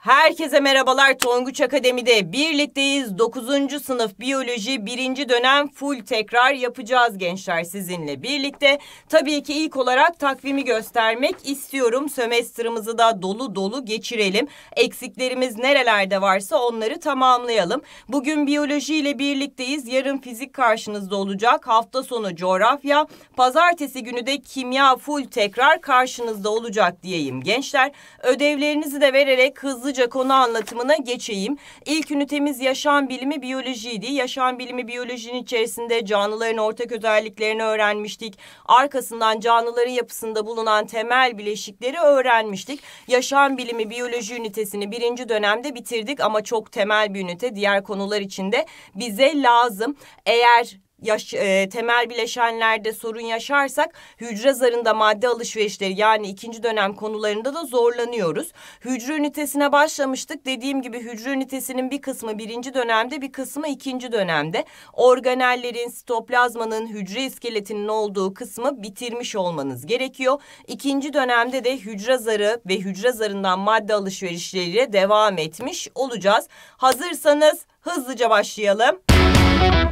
Herkese merhabalar Tonguç Akademi'de birlikteyiz. 9. sınıf biyoloji 1. dönem full tekrar yapacağız gençler sizinle birlikte. Tabii ki ilk olarak takvimi göstermek istiyorum. Sömestrımızı da dolu dolu geçirelim. Eksiklerimiz nerelerde varsa onları tamamlayalım. Bugün biyoloji ile birlikteyiz. Yarın fizik karşınızda olacak. Hafta sonu coğrafya. Pazartesi günü de kimya full tekrar karşınızda olacak diyeyim gençler. Ödevlerinizi de vererek hızlı hızlıca konu anlatımına geçeyim. İlk ünitemiz yaşam bilimi biyolojiydi. Yaşam bilimi biyolojinin içerisinde canlıların ortak özelliklerini öğrenmiştik. Arkasından canlıların yapısında bulunan temel bileşikleri öğrenmiştik. Yaşam bilimi biyoloji ünitesini birinci dönemde bitirdik ama çok temel bir ünite. Diğer konular için de bize lazım. Eğer yaş, e, temel bileşenlerde sorun yaşarsak hücre zarında madde alışverişleri yani ikinci dönem konularında da zorlanıyoruz. Hücre ünitesine başlamıştık. Dediğim gibi hücre ünitesinin bir kısmı birinci dönemde bir kısmı ikinci dönemde. Organellerin, sitoplazmanın, hücre iskeletinin olduğu kısmı bitirmiş olmanız gerekiyor. İkinci dönemde de hücre zarı ve hücre zarından madde alışverişleriyle devam etmiş olacağız. Hazırsanız hızlıca başlayalım. Müzik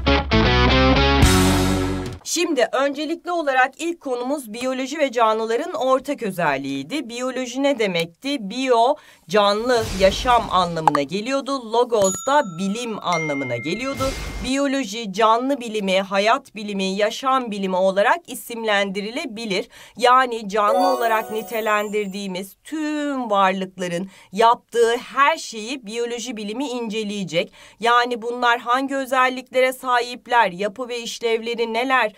Şimdi öncelikli olarak ilk konumuz biyoloji ve canlıların ortak özelliğiydi. Biyoloji ne demekti? Bio, canlı, yaşam anlamına geliyordu. Logos da bilim anlamına geliyordu. Biyoloji, canlı bilimi, hayat bilimi, yaşam bilimi olarak isimlendirilebilir. Yani canlı olarak nitelendirdiğimiz tüm varlıkların yaptığı her şeyi biyoloji bilimi inceleyecek. Yani bunlar hangi özelliklere sahipler, yapı ve işlevleri neler,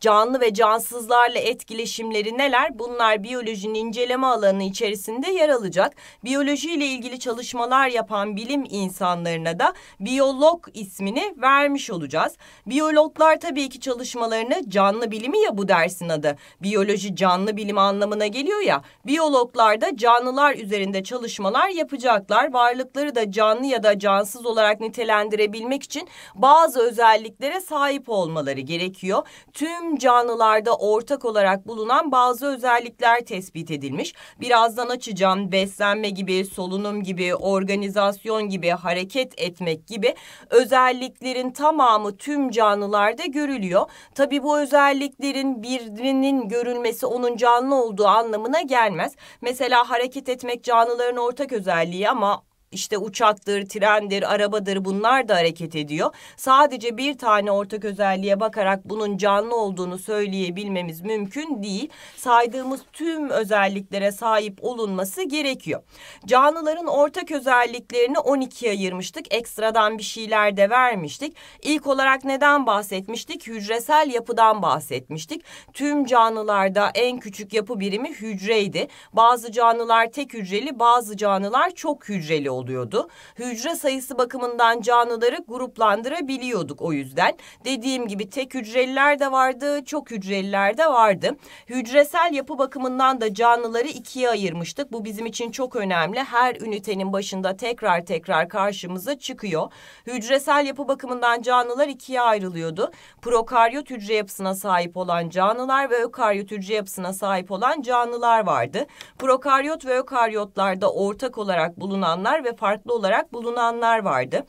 Canlı ve cansızlarla etkileşimleri neler? Bunlar biyolojinin inceleme alanı içerisinde yer alacak. Biyoloji ile ilgili çalışmalar yapan bilim insanlarına da biyolog ismini vermiş olacağız. Biyologlar tabii ki çalışmalarını canlı bilimi ya bu dersin adı. Biyoloji canlı bilim anlamına geliyor ya. Biyologlar da canlılar üzerinde çalışmalar yapacaklar. Varlıkları da canlı ya da cansız olarak nitelendirebilmek için bazı özelliklere sahip olmaları gerekiyor. Tüm tüm canlılarda ortak olarak bulunan bazı özellikler tespit edilmiş. Birazdan açacağım beslenme gibi, solunum gibi, organizasyon gibi, hareket etmek gibi özelliklerin tamamı tüm canlılarda görülüyor. Tabii bu özelliklerin birinin görülmesi onun canlı olduğu anlamına gelmez. Mesela hareket etmek canlıların ortak özelliği ama işte uçaktır, trendir, arabadır bunlar da hareket ediyor. Sadece bir tane ortak özelliğe bakarak bunun canlı olduğunu söyleyebilmemiz mümkün değil. Saydığımız tüm özelliklere sahip olunması gerekiyor. Canlıların ortak özelliklerini 12'ye ayırmıştık. Ekstradan bir şeyler de vermiştik. İlk olarak neden bahsetmiştik? Hücresel yapıdan bahsetmiştik. Tüm canlılarda en küçük yapı birimi hücreydi. Bazı canlılar tek hücreli, bazı canlılar çok hücreli oluyordu. Hücre sayısı bakımından canlıları gruplandırabiliyorduk o yüzden. Dediğim gibi tek hücreliler de vardı, çok hücreliler de vardı. Hücresel yapı bakımından da canlıları ikiye ayırmıştık. Bu bizim için çok önemli. Her ünitenin başında tekrar tekrar karşımıza çıkıyor. Hücresel yapı bakımından canlılar ikiye ayrılıyordu. Prokaryot hücre yapısına sahip olan canlılar ve ökaryot hücre yapısına sahip olan canlılar vardı. Prokaryot ve ökaryotlarda ortak olarak bulunanlar ve farklı olarak bulunanlar vardı.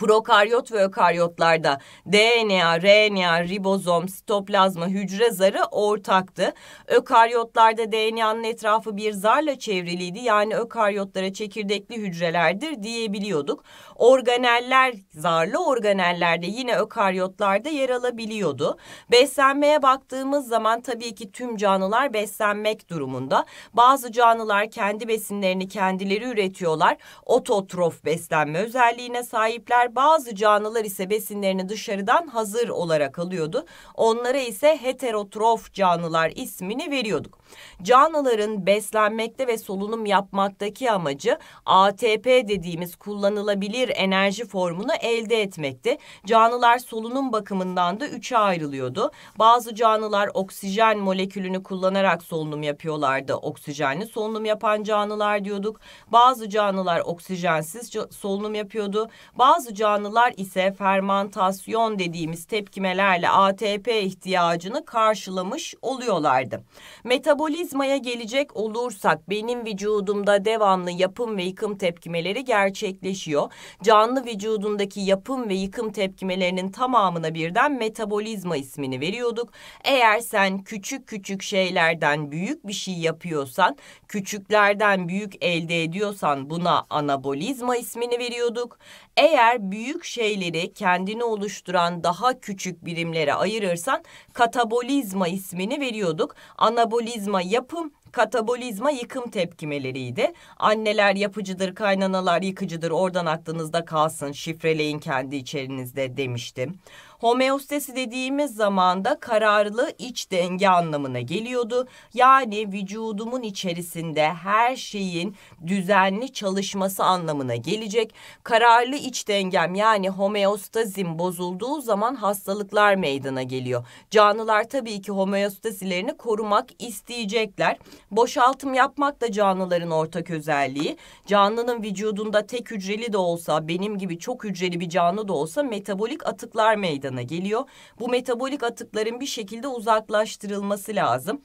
Prokaryot ve ökaryotlarda DNA, RNA, ribozom, sitoplazma, hücre zarı ortaktı. Ökaryotlarda DNA'nın etrafı bir zarla çevriliydi. Yani ökaryotlara çekirdekli hücrelerdir diyebiliyorduk. Organeller zarlı organellerde yine ökaryotlarda yer alabiliyordu. Beslenmeye baktığımız zaman tabii ki tüm canlılar beslenmek durumunda. Bazı canlılar kendi besinlerini kendileri üretiyorlar. Ototrof beslenme özelliğine sahipler bazı canlılar ise besinlerini dışarıdan hazır olarak alıyordu. Onlara ise heterotrof canlılar ismini veriyorduk. Canlıların beslenmekte ve solunum yapmaktaki amacı ATP dediğimiz kullanılabilir enerji formunu elde etmekti. Canlılar solunum bakımından da üçe ayrılıyordu. Bazı canlılar oksijen molekülünü kullanarak solunum yapıyorlardı. Oksijenli solunum yapan canlılar diyorduk. Bazı canlılar oksijensiz solunum yapıyordu. Bazı canlılar ise fermantasyon dediğimiz tepkimelerle ATP ihtiyacını karşılamış oluyorlardı. Metabolizma Metabolizmaya gelecek olursak benim vücudumda devamlı yapım ve yıkım tepkimeleri gerçekleşiyor. Canlı vücudundaki yapım ve yıkım tepkimelerinin tamamına birden metabolizma ismini veriyorduk. Eğer sen küçük küçük şeylerden büyük bir şey yapıyorsan, küçüklerden büyük elde ediyorsan buna anabolizma ismini veriyorduk. Eğer büyük şeyleri kendini oluşturan daha küçük birimlere ayırırsan katabolizma ismini veriyorduk. Anabolizma yapım, katabolizma yıkım tepkimeleriydi. Anneler yapıcıdır, kaynanalar yıkıcıdır oradan aklınızda kalsın şifreleyin kendi içerinizde demiştim. Homeostasi dediğimiz zaman da kararlı iç denge anlamına geliyordu. Yani vücudumun içerisinde her şeyin düzenli çalışması anlamına gelecek. Kararlı iç dengem yani homeostazim bozulduğu zaman hastalıklar meydana geliyor. Canlılar tabii ki homeostasilerini korumak isteyecekler. Boşaltım yapmak da canlıların ortak özelliği. Canlının vücudunda tek hücreli de olsa benim gibi çok hücreli bir canlı da olsa metabolik atıklar meydana ekrana geliyor. Bu metabolik atıkların bir şekilde uzaklaştırılması lazım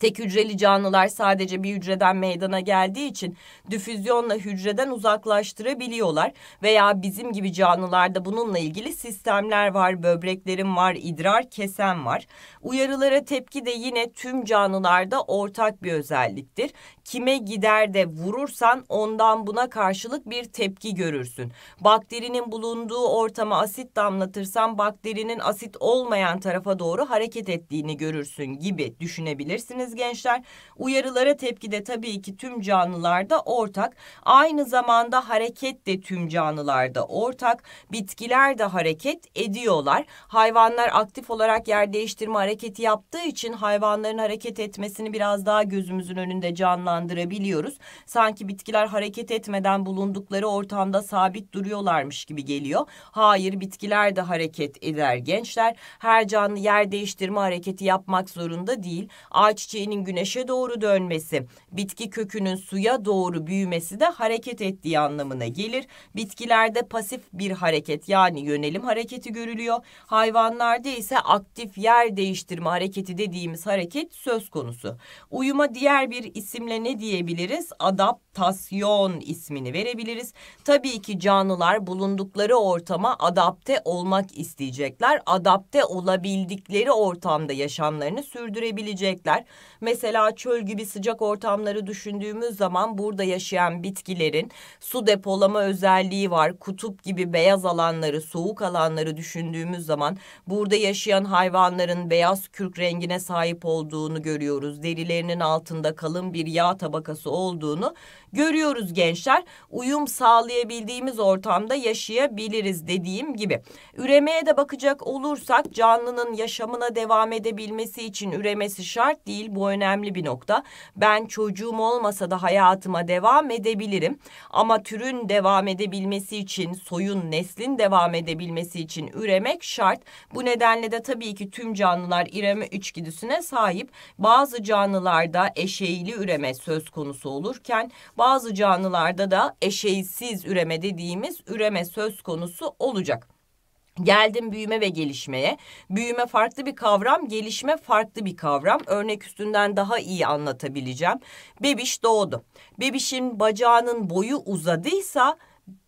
tek hücreli canlılar sadece bir hücreden meydana geldiği için difüzyonla hücreden uzaklaştırabiliyorlar veya bizim gibi canlılarda bununla ilgili sistemler var, böbreklerim var, idrar kesen var. Uyarılara tepki de yine tüm canlılarda ortak bir özelliktir. Kime gider de vurursan ondan buna karşılık bir tepki görürsün. Bakterinin bulunduğu ortama asit damlatırsan bakterinin asit olmayan tarafa doğru hareket ettiğini görürsün gibi düşünebilirsiniz değilsiniz gençler. Uyarılara tepki de tabii ki tüm canlılarda ortak. Aynı zamanda hareket de tüm canlılarda ortak. Bitkiler de hareket ediyorlar. Hayvanlar aktif olarak yer değiştirme hareketi yaptığı için hayvanların hareket etmesini biraz daha gözümüzün önünde canlandırabiliyoruz. Sanki bitkiler hareket etmeden bulundukları ortamda sabit duruyorlarmış gibi geliyor. Hayır bitkiler de hareket eder gençler. Her canlı yer değiştirme hareketi yapmak zorunda değil. Ağaç çiçeğinin güneşe doğru dönmesi, bitki kökünün suya doğru büyümesi de hareket ettiği anlamına gelir. Bitkilerde pasif bir hareket yani yönelim hareketi görülüyor. Hayvanlarda ise aktif yer değiştirme hareketi dediğimiz hareket söz konusu. Uyuma diğer bir isimle ne diyebiliriz? Adaptasyon ismini verebiliriz. Tabii ki canlılar bulundukları ortama adapte olmak isteyecekler. Adapte olabildikleri ortamda yaşamlarını sürdürebilecekler. Mesela çöl gibi sıcak ortamları düşündüğümüz zaman burada yaşayan bitkilerin su depolama özelliği var. Kutup gibi beyaz alanları, soğuk alanları düşündüğümüz zaman burada yaşayan hayvanların beyaz kürk rengine sahip olduğunu görüyoruz. Derilerinin altında kalın bir yağ tabakası olduğunu görüyoruz gençler. Uyum sağlayabildiğimiz ortamda yaşayabiliriz dediğim gibi. Üremeye de bakacak olursak canlının yaşamına devam edebilmesi için üremesi şart değil değil. Bu önemli bir nokta. Ben çocuğum olmasa da hayatıma devam edebilirim. Ama türün devam edebilmesi için, soyun, neslin devam edebilmesi için üremek şart. Bu nedenle de tabii ki tüm canlılar üreme içgüdüsüne sahip. Bazı canlılarda eşeğili üreme söz konusu olurken bazı canlılarda da eşeğsiz üreme dediğimiz üreme söz konusu olacak. Geldim büyüme ve gelişmeye. Büyüme farklı bir kavram, gelişme farklı bir kavram. Örnek üstünden daha iyi anlatabileceğim. Bebiş doğdu. Bebişin bacağının boyu uzadıysa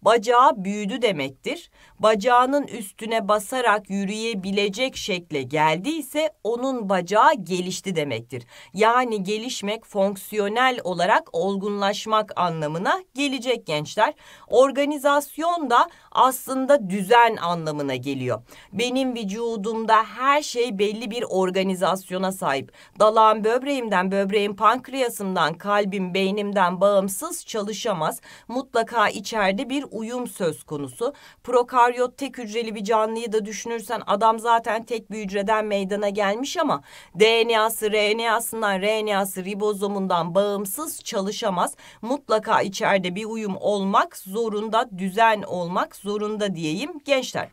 bacağı büyüdü demektir. Bacağının üstüne basarak yürüyebilecek şekle geldiyse onun bacağı gelişti demektir. Yani gelişmek fonksiyonel olarak olgunlaşmak anlamına gelecek gençler. Organizasyon da aslında düzen anlamına geliyor. Benim vücudumda her şey belli bir organizasyona sahip. Dalağım böbreğimden, böbreğim pankreasımdan, kalbim beynimden bağımsız çalışamaz. Mutlaka içeride bir uyum söz konusu. Prokaryot tek hücreli bir canlıyı da düşünürsen adam zaten tek bir hücreden meydana gelmiş ama DNA'sı, RNA'sından, RNA'sı ribozomundan bağımsız çalışamaz. Mutlaka içeride bir uyum olmak zorunda, düzen olmak zorunda diyeyim gençler.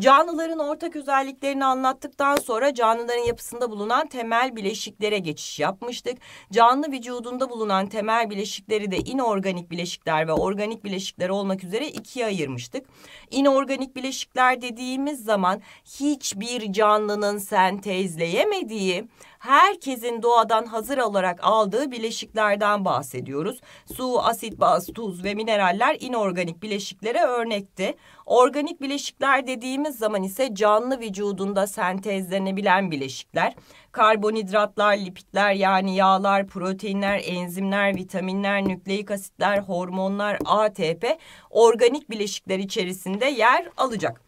Canlıların ortak özelliklerini anlattıktan sonra canlıların yapısında bulunan temel bileşiklere geçiş yapmıştık. Canlı vücudunda bulunan temel bileşikleri de inorganik bileşikler ve organik bileşikler olmak olmak üzere ikiye ayırmıştık. İnorganik bileşikler dediğimiz zaman hiçbir canlının sentezleyemediği herkesin doğadan hazır olarak aldığı bileşiklerden bahsediyoruz. Su, asit, baz, tuz ve mineraller inorganik bileşiklere örnekti. Organik bileşikler dediğimiz zaman ise canlı vücudunda sentezlenebilen bileşikler. Karbonhidratlar, lipitler yani yağlar, proteinler, enzimler, vitaminler, nükleik asitler, hormonlar, ATP organik bileşikler içerisinde yer alacak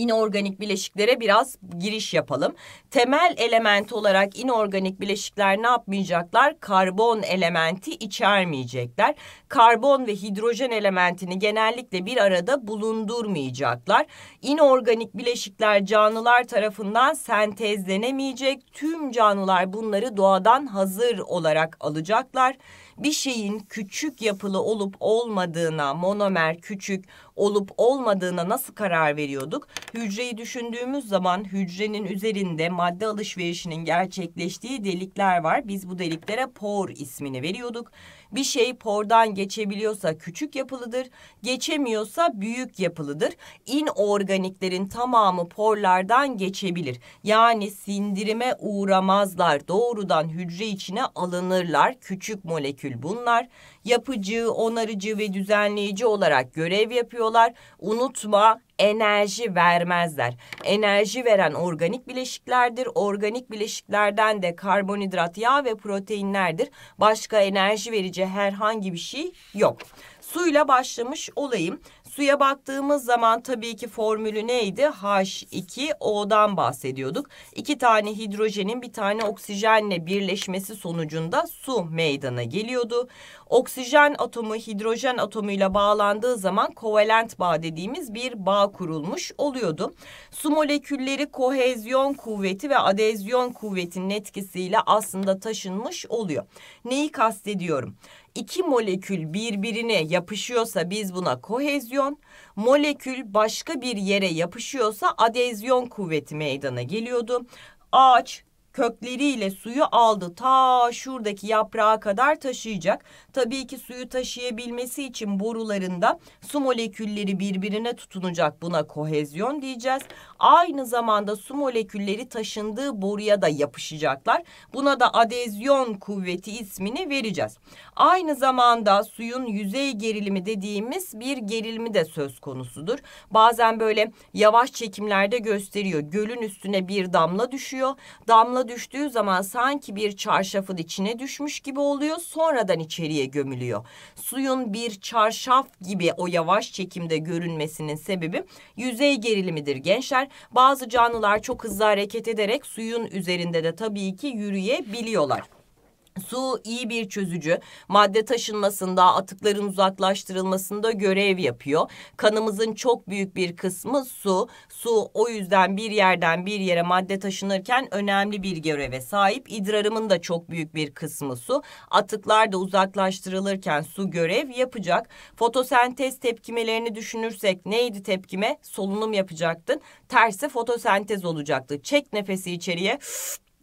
inorganik bileşiklere biraz giriş yapalım. Temel element olarak inorganik bileşikler ne yapmayacaklar? Karbon elementi içermeyecekler. Karbon ve hidrojen elementini genellikle bir arada bulundurmayacaklar. İnorganik bileşikler canlılar tarafından sentezlenemeyecek. Tüm canlılar bunları doğadan hazır olarak alacaklar. Bir şeyin küçük yapılı olup olmadığına monomer küçük olup olmadığına nasıl karar veriyorduk? Hücreyi düşündüğümüz zaman hücrenin üzerinde madde alışverişinin gerçekleştiği delikler var. Biz bu deliklere por ismini veriyorduk. Bir şey pordan geçebiliyorsa küçük yapılıdır, geçemiyorsa büyük yapılıdır. İnorganiklerin tamamı porlardan geçebilir. Yani sindirime uğramazlar, doğrudan hücre içine alınırlar. Küçük molekül bunlar yapıcı, onarıcı ve düzenleyici olarak görev yapıyorlar. Unutma enerji vermezler. Enerji veren organik bileşiklerdir. Organik bileşiklerden de karbonhidrat, yağ ve proteinlerdir. Başka enerji verici herhangi bir şey yok. Suyla başlamış olayım. Suya baktığımız zaman tabii ki formülü neydi? H2O'dan bahsediyorduk. İki tane hidrojenin bir tane oksijenle birleşmesi sonucunda su meydana geliyordu. Oksijen atomu hidrojen atomuyla bağlandığı zaman kovalent bağ dediğimiz bir bağ kurulmuş oluyordu. Su molekülleri kohezyon kuvveti ve adezyon kuvvetinin etkisiyle aslında taşınmış oluyor. Neyi kastediyorum? İki molekül birbirine yapışıyorsa biz buna kohezyon, molekül başka bir yere yapışıyorsa adezyon kuvveti meydana geliyordu. Ağaç kökleriyle suyu aldı. Ta şuradaki yaprağa kadar taşıyacak. Tabii ki suyu taşıyabilmesi için borularında su molekülleri birbirine tutunacak. Buna kohezyon diyeceğiz. Aynı zamanda su molekülleri taşındığı boruya da yapışacaklar. Buna da adezyon kuvveti ismini vereceğiz. Aynı zamanda suyun yüzey gerilimi dediğimiz bir gerilimi de söz konusudur. Bazen böyle yavaş çekimlerde gösteriyor. Gölün üstüne bir damla düşüyor. Damla damla düştüğü zaman sanki bir çarşafın içine düşmüş gibi oluyor sonradan içeriye gömülüyor. Suyun bir çarşaf gibi o yavaş çekimde görünmesinin sebebi yüzey gerilimidir gençler. Bazı canlılar çok hızlı hareket ederek suyun üzerinde de tabii ki yürüyebiliyorlar. Su iyi bir çözücü, madde taşınmasında, atıkların uzaklaştırılmasında görev yapıyor. Kanımızın çok büyük bir kısmı su. Su o yüzden bir yerden bir yere madde taşınırken önemli bir göreve sahip. İdrarımın da çok büyük bir kısmı su. Atıklar da uzaklaştırılırken su görev yapacak. Fotosentez tepkimelerini düşünürsek neydi tepkime? Solunum yapacaktın. Tersi fotosentez olacaktı. Çek nefesi içeriye,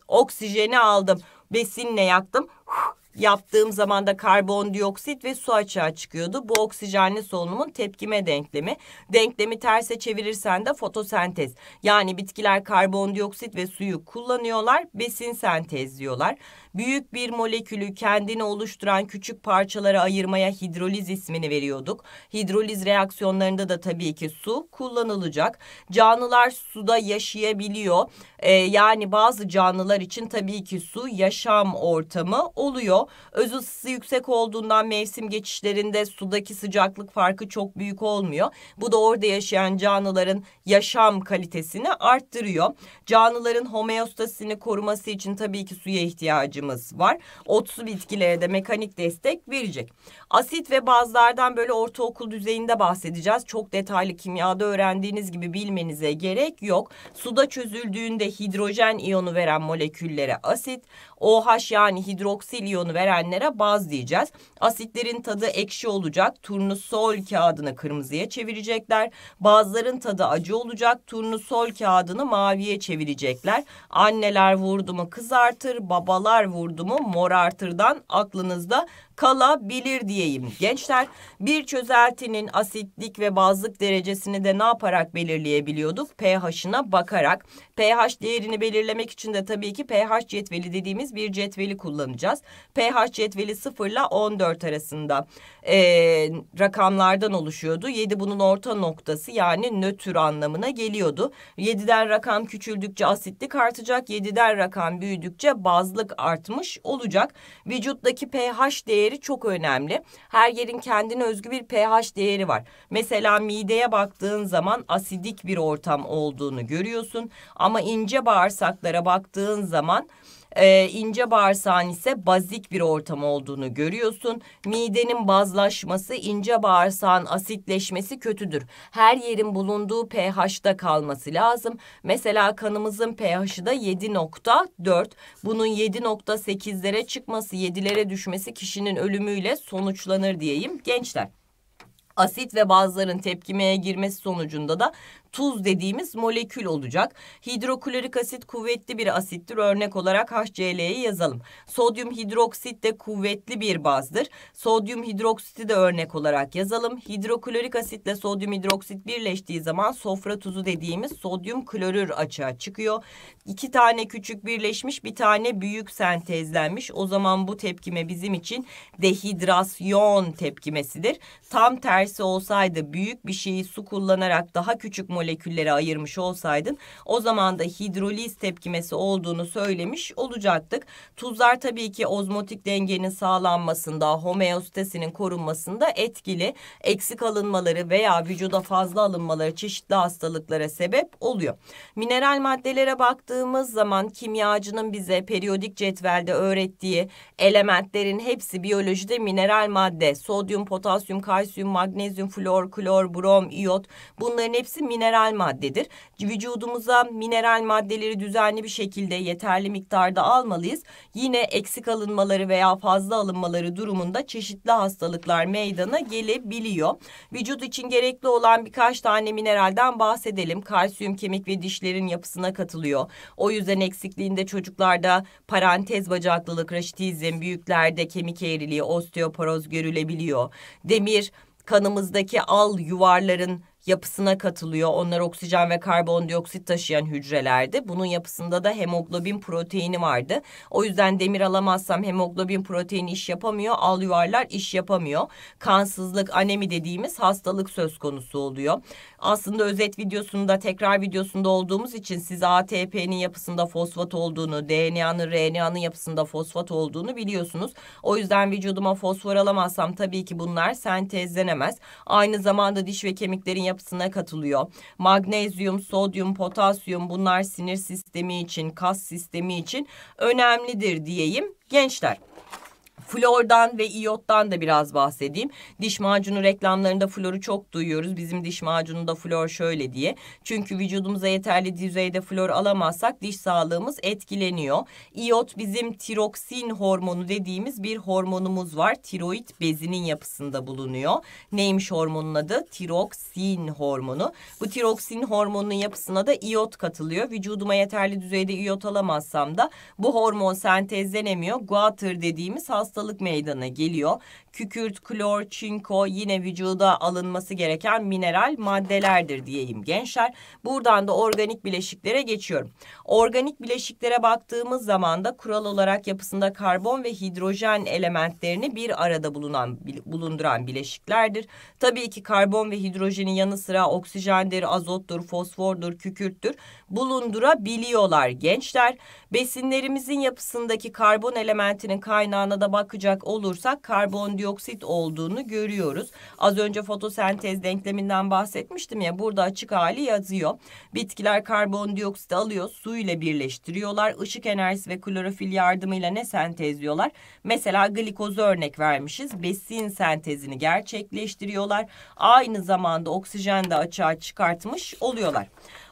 oksijeni aldım. Besinle yaktım. Huh, yaptığım zaman da karbondioksit ve su açığa çıkıyordu. Bu oksijenli solunumun tepkime denklemi. Denklemi terse çevirirsen de fotosentez. Yani bitkiler karbondioksit ve suyu kullanıyorlar, besin sentezliyorlar. Büyük bir molekülü kendini oluşturan küçük parçalara ayırmaya hidroliz ismini veriyorduk. Hidroliz reaksiyonlarında da tabii ki su kullanılacak. Canlılar suda yaşayabiliyor. Ee, yani bazı canlılar için tabii ki su yaşam ortamı oluyor oluyor. Öz ısısı yüksek olduğundan mevsim geçişlerinde sudaki sıcaklık farkı çok büyük olmuyor. Bu da orada yaşayan canlıların yaşam kalitesini arttırıyor. Canlıların homeostasini koruması için tabii ki suya ihtiyacımız var. Otsu bitkilere de mekanik destek verecek. Asit ve bazlardan böyle ortaokul düzeyinde bahsedeceğiz. Çok detaylı kimyada öğrendiğiniz gibi bilmenize gerek yok. Suda çözüldüğünde hidrojen iyonu veren moleküllere asit, OH yani hidroksil iyonu verenlere baz diyeceğiz. Asitlerin tadı ekşi olacak. Turnusol kağıdını kırmızıya çevirecekler. Bazların tadı acı olacak. Turnusol kağıdını maviye çevirecekler. Anneler vurdu mu kızartır, babalar vurdu mu morartırdan aklınızda kalabilir diyeyim. Gençler bir çözeltinin asitlik ve bazlık derecesini de ne yaparak belirleyebiliyorduk? pH'ına bakarak. pH değerini belirlemek için de tabii ki pH cetveli dediğimiz bir cetveli kullanacağız. pH cetveli 0 ile 14 arasında e, rakamlardan oluşuyordu. 7 bunun orta noktası yani nötr anlamına geliyordu. 7'den rakam küçüldükçe asitlik artacak. 7'den rakam büyüdükçe bazlık artmış olacak. Vücuttaki pH değeri değeri çok önemli. Her yerin kendine özgü bir pH değeri var. Mesela mideye baktığın zaman asidik bir ortam olduğunu görüyorsun ama ince bağırsaklara baktığın zaman e, ince bağırsağın ise bazik bir ortam olduğunu görüyorsun. Midenin bazlaşması, ince bağırsağın asitleşmesi kötüdür. Her yerin bulunduğu pH'da kalması lazım. Mesela kanımızın pH'i de 7.4. Bunun 7.8'lere çıkması, 7'lere düşmesi kişinin ölümüyle sonuçlanır diyeyim gençler asit ve bazların tepkimeye girmesi sonucunda da tuz dediğimiz molekül olacak. Hidroklorik asit kuvvetli bir asittir. Örnek olarak HCl'yi yazalım. Sodyum hidroksit de kuvvetli bir bazdır. Sodyum hidroksiti de örnek olarak yazalım. Hidroklorik asitle sodyum hidroksit birleştiği zaman sofra tuzu dediğimiz sodyum klorür açığa çıkıyor. İki tane küçük birleşmiş bir tane büyük sentezlenmiş. O zaman bu tepkime bizim için dehidrasyon tepkimesidir. Tam tersi olsaydı büyük bir şeyi su kullanarak daha küçük molekül moleküllere ayırmış olsaydın o zaman da hidroliz tepkimesi olduğunu söylemiş olacaktık. Tuzlar tabii ki ozmotik dengenin sağlanmasında, homeostasinin korunmasında etkili. Eksik alınmaları veya vücuda fazla alınmaları çeşitli hastalıklara sebep oluyor. Mineral maddelere baktığımız zaman kimyacının bize periyodik cetvelde öğrettiği elementlerin hepsi biyolojide mineral madde. Sodyum, potasyum, kalsiyum, magnezyum, flor, klor, brom, iyot bunların hepsi mineral mineral maddedir. Vücudumuza mineral maddeleri düzenli bir şekilde yeterli miktarda almalıyız. Yine eksik alınmaları veya fazla alınmaları durumunda çeşitli hastalıklar meydana gelebiliyor. Vücut için gerekli olan birkaç tane mineralden bahsedelim. Kalsiyum kemik ve dişlerin yapısına katılıyor. O yüzden eksikliğinde çocuklarda parantez bacaklılık, raşitizm, büyüklerde kemik eğriliği, osteoporoz görülebiliyor. Demir kanımızdaki al yuvarların yapısına katılıyor. Onlar oksijen ve karbondioksit taşıyan hücrelerdi. Bunun yapısında da hemoglobin proteini vardı. O yüzden demir alamazsam hemoglobin proteini iş yapamıyor. Al yuvarlar iş yapamıyor. Kansızlık, anemi dediğimiz hastalık söz konusu oluyor. Aslında özet videosunda, tekrar videosunda olduğumuz için siz ATP'nin yapısında fosfat olduğunu, DNA'nın, RNA'nın yapısında fosfat olduğunu biliyorsunuz. O yüzden vücuduma fosfor alamazsam tabii ki bunlar sentezlenemez. Aynı zamanda diş ve kemiklerin yapısında yapısına katılıyor. Magnezyum, sodyum, potasyum bunlar sinir sistemi için, kas sistemi için önemlidir diyeyim gençler. Flordan ve iyottan da biraz bahsedeyim. Diş macunu reklamlarında floru çok duyuyoruz. Bizim diş macununda flor şöyle diye. Çünkü vücudumuza yeterli düzeyde flor alamazsak diş sağlığımız etkileniyor. İyot bizim tiroksin hormonu dediğimiz bir hormonumuz var. Tiroid bezinin yapısında bulunuyor. Neymiş hormonun adı? Tiroksin hormonu. Bu tiroksin hormonunun yapısına da iyot katılıyor. Vücuduma yeterli düzeyde iyot alamazsam da bu hormon sentezlenemiyor. Guatr dediğimiz hastalık hastalık meydana geliyor. Kükürt, klor, çinko yine vücuda alınması gereken mineral maddelerdir diyeyim gençler. Buradan da organik bileşiklere geçiyorum. Organik bileşiklere baktığımız zaman da kural olarak yapısında karbon ve hidrojen elementlerini bir arada bulunan bulunduran bileşiklerdir. Tabii ki karbon ve hidrojenin yanı sıra oksijendir, azottur, fosfordur, kükürttür bulundurabiliyorlar gençler. Besinlerimizin yapısındaki karbon elementinin kaynağına da bak bakacak olursak karbondioksit olduğunu görüyoruz. Az önce fotosentez denkleminden bahsetmiştim ya burada açık hali yazıyor. Bitkiler karbondioksit alıyor su ile birleştiriyorlar. Işık enerjisi ve klorofil yardımıyla ne sentezliyorlar? Mesela glikozu örnek vermişiz. Besin sentezini gerçekleştiriyorlar. Aynı zamanda oksijen de açığa çıkartmış oluyorlar.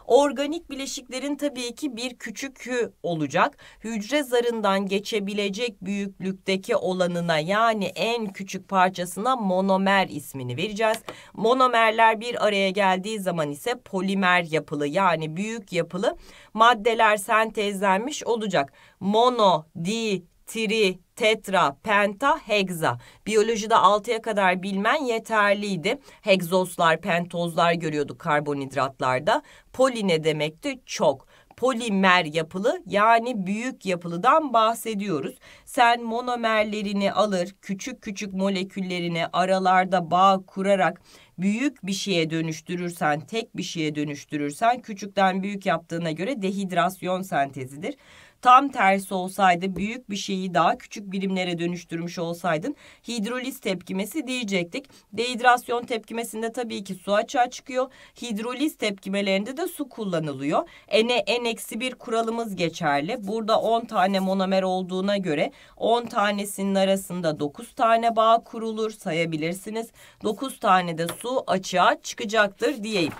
Organik bileşiklerin tabii ki bir küçükü olacak. Hücre zarından geçebilecek büyüklükteki olanına yani en küçük parçasına monomer ismini vereceğiz. Monomerler bir araya geldiği zaman ise polimer yapılı yani büyük yapılı maddeler sentezlenmiş olacak. Mono, di, tri, tetra, penta, hegza. Biyolojide 6'ya kadar bilmen yeterliydi. Hegzoslar, pentozlar görüyorduk karbonhidratlarda. Poli ne demekti? Çok polimer yapılı yani büyük yapılıdan bahsediyoruz. Sen monomerlerini alır, küçük küçük moleküllerini aralarda bağ kurarak büyük bir şeye dönüştürürsen, tek bir şeye dönüştürürsen küçükten büyük yaptığına göre dehidrasyon sentezidir tam tersi olsaydı büyük bir şeyi daha küçük birimlere dönüştürmüş olsaydın hidroliz tepkimesi diyecektik. Dehidrasyon tepkimesinde tabii ki su açığa çıkıyor. Hidroliz tepkimelerinde de su kullanılıyor. n N-1 kuralımız geçerli. Burada 10 tane monomer olduğuna göre 10 tanesinin arasında 9 tane bağ kurulur sayabilirsiniz. 9 tane de su açığa çıkacaktır diyeyim.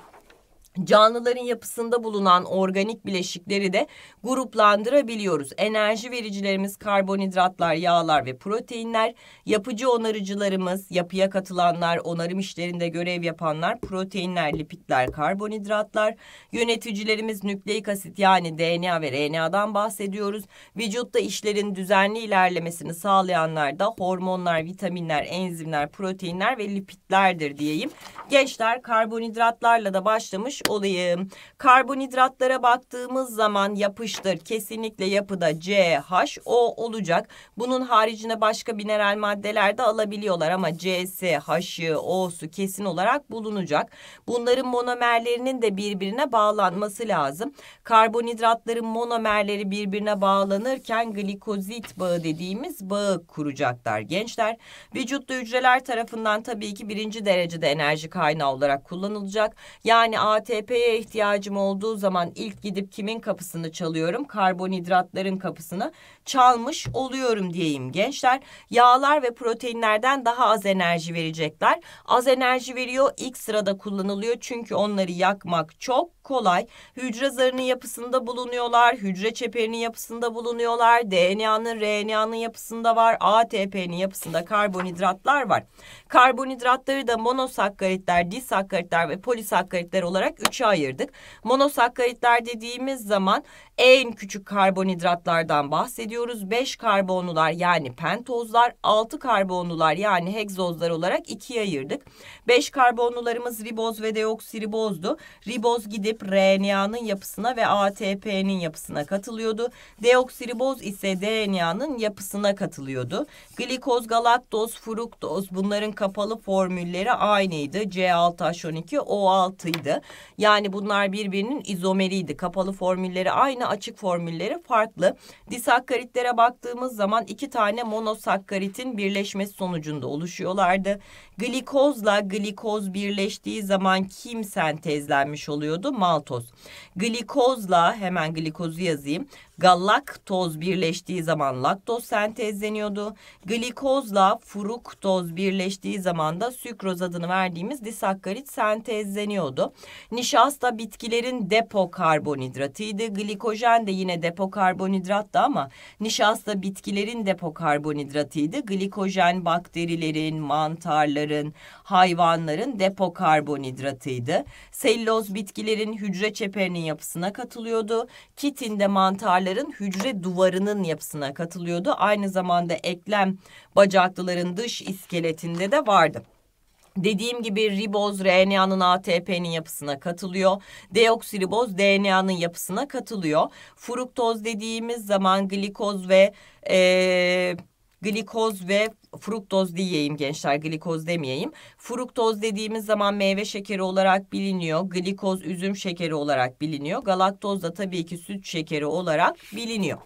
Canlıların yapısında bulunan organik bileşikleri de gruplandırabiliyoruz. Enerji vericilerimiz karbonhidratlar, yağlar ve proteinler, yapıcı onarıcılarımız, yapıya katılanlar, onarım işlerinde görev yapanlar, proteinler, lipitler, karbonhidratlar, yöneticilerimiz nükleik asit yani DNA ve RNA'dan bahsediyoruz. Vücutta işlerin düzenli ilerlemesini sağlayanlar da hormonlar, vitaminler, enzimler, proteinler ve lipitlerdir diyeyim. Gençler karbonhidratlarla da başlamış olayım. Karbonhidratlara baktığımız zaman yapıştır. Kesinlikle yapıda CHO olacak. Bunun haricinde başka mineral maddeler de alabiliyorlar ama C'si, H'ı, O'su kesin olarak bulunacak. Bunların monomerlerinin de birbirine bağlanması lazım. Karbonhidratların monomerleri birbirine bağlanırken glikozit bağı dediğimiz bağı kuracaklar gençler. Vücutta hücreler tarafından tabii ki birinci derecede enerji kaynağı olarak kullanılacak. Yani ATP ATP'ye ihtiyacım olduğu zaman ilk gidip kimin kapısını çalıyorum? Karbonhidratların kapısını çalmış oluyorum diyeyim gençler. Yağlar ve proteinlerden daha az enerji verecekler. Az enerji veriyor ilk sırada kullanılıyor çünkü onları yakmak çok kolay. Hücre zarının yapısında bulunuyorlar, hücre çeperinin yapısında bulunuyorlar, DNA'nın, RNA'nın yapısında var, ATP'nin yapısında karbonhidratlar var. Karbonhidratları da monosakkaritler, disakkaritler ve polisakkaritler olarak üçe ayırdık. Monosakkaritler dediğimiz zaman en küçük karbonhidratlardan bahsediyoruz. 5 karbonlular yani pentozlar, 6 karbonlular yani hegzozlar olarak ikiye ayırdık. 5 karbonlularımız riboz ve deoksiribozdu. Riboz gidip RNA'nın yapısına ve ATP'nin yapısına katılıyordu. Deoksiriboz ise DNA'nın yapısına katılıyordu. Glikoz, galaktoz, fruktoz bunların kapalı formülleri aynıydı. C6H12, O6 idi. Yani bunlar birbirinin izomeriydi. Kapalı formülleri aynı, açık formülleri farklı. Disakkaritlere baktığımız zaman iki tane monosakkaritin birleşmesi sonucunda oluşuyorlardı. Glikozla glikoz birleştiği zaman kim sentezlenmiş oluyordu? Maltoz. Glikozla hemen glikozu yazayım. Galaktoz birleştiği zaman laktoz sentezleniyordu. Glikozla fruktoz birleştiği zaman da sükroz adını verdiğimiz disakkarit sentezleniyordu. Nişasta bitkilerin depo karbonhidratıydı. Glikojen de yine depo karbonhidrattı ama nişasta bitkilerin depo karbonhidratıydı. Glikojen bakterilerin, mantarların gıdaların, hayvanların depo karbonhidratıydı. Selüloz bitkilerin hücre çeperinin yapısına katılıyordu. Kitin de mantarların hücre duvarının yapısına katılıyordu. Aynı zamanda eklem bacaklıların dış iskeletinde de vardı. Dediğim gibi riboz RNA'nın ATP'nin yapısına katılıyor. Deoksiriboz DNA'nın yapısına katılıyor. Fruktoz dediğimiz zaman glikoz ve e, glikoz ve fruktoz diyeyim gençler glikoz demeyeyim. Fruktoz dediğimiz zaman meyve şekeri olarak biliniyor. Glikoz üzüm şekeri olarak biliniyor. Galaktoz da tabii ki süt şekeri olarak biliniyor.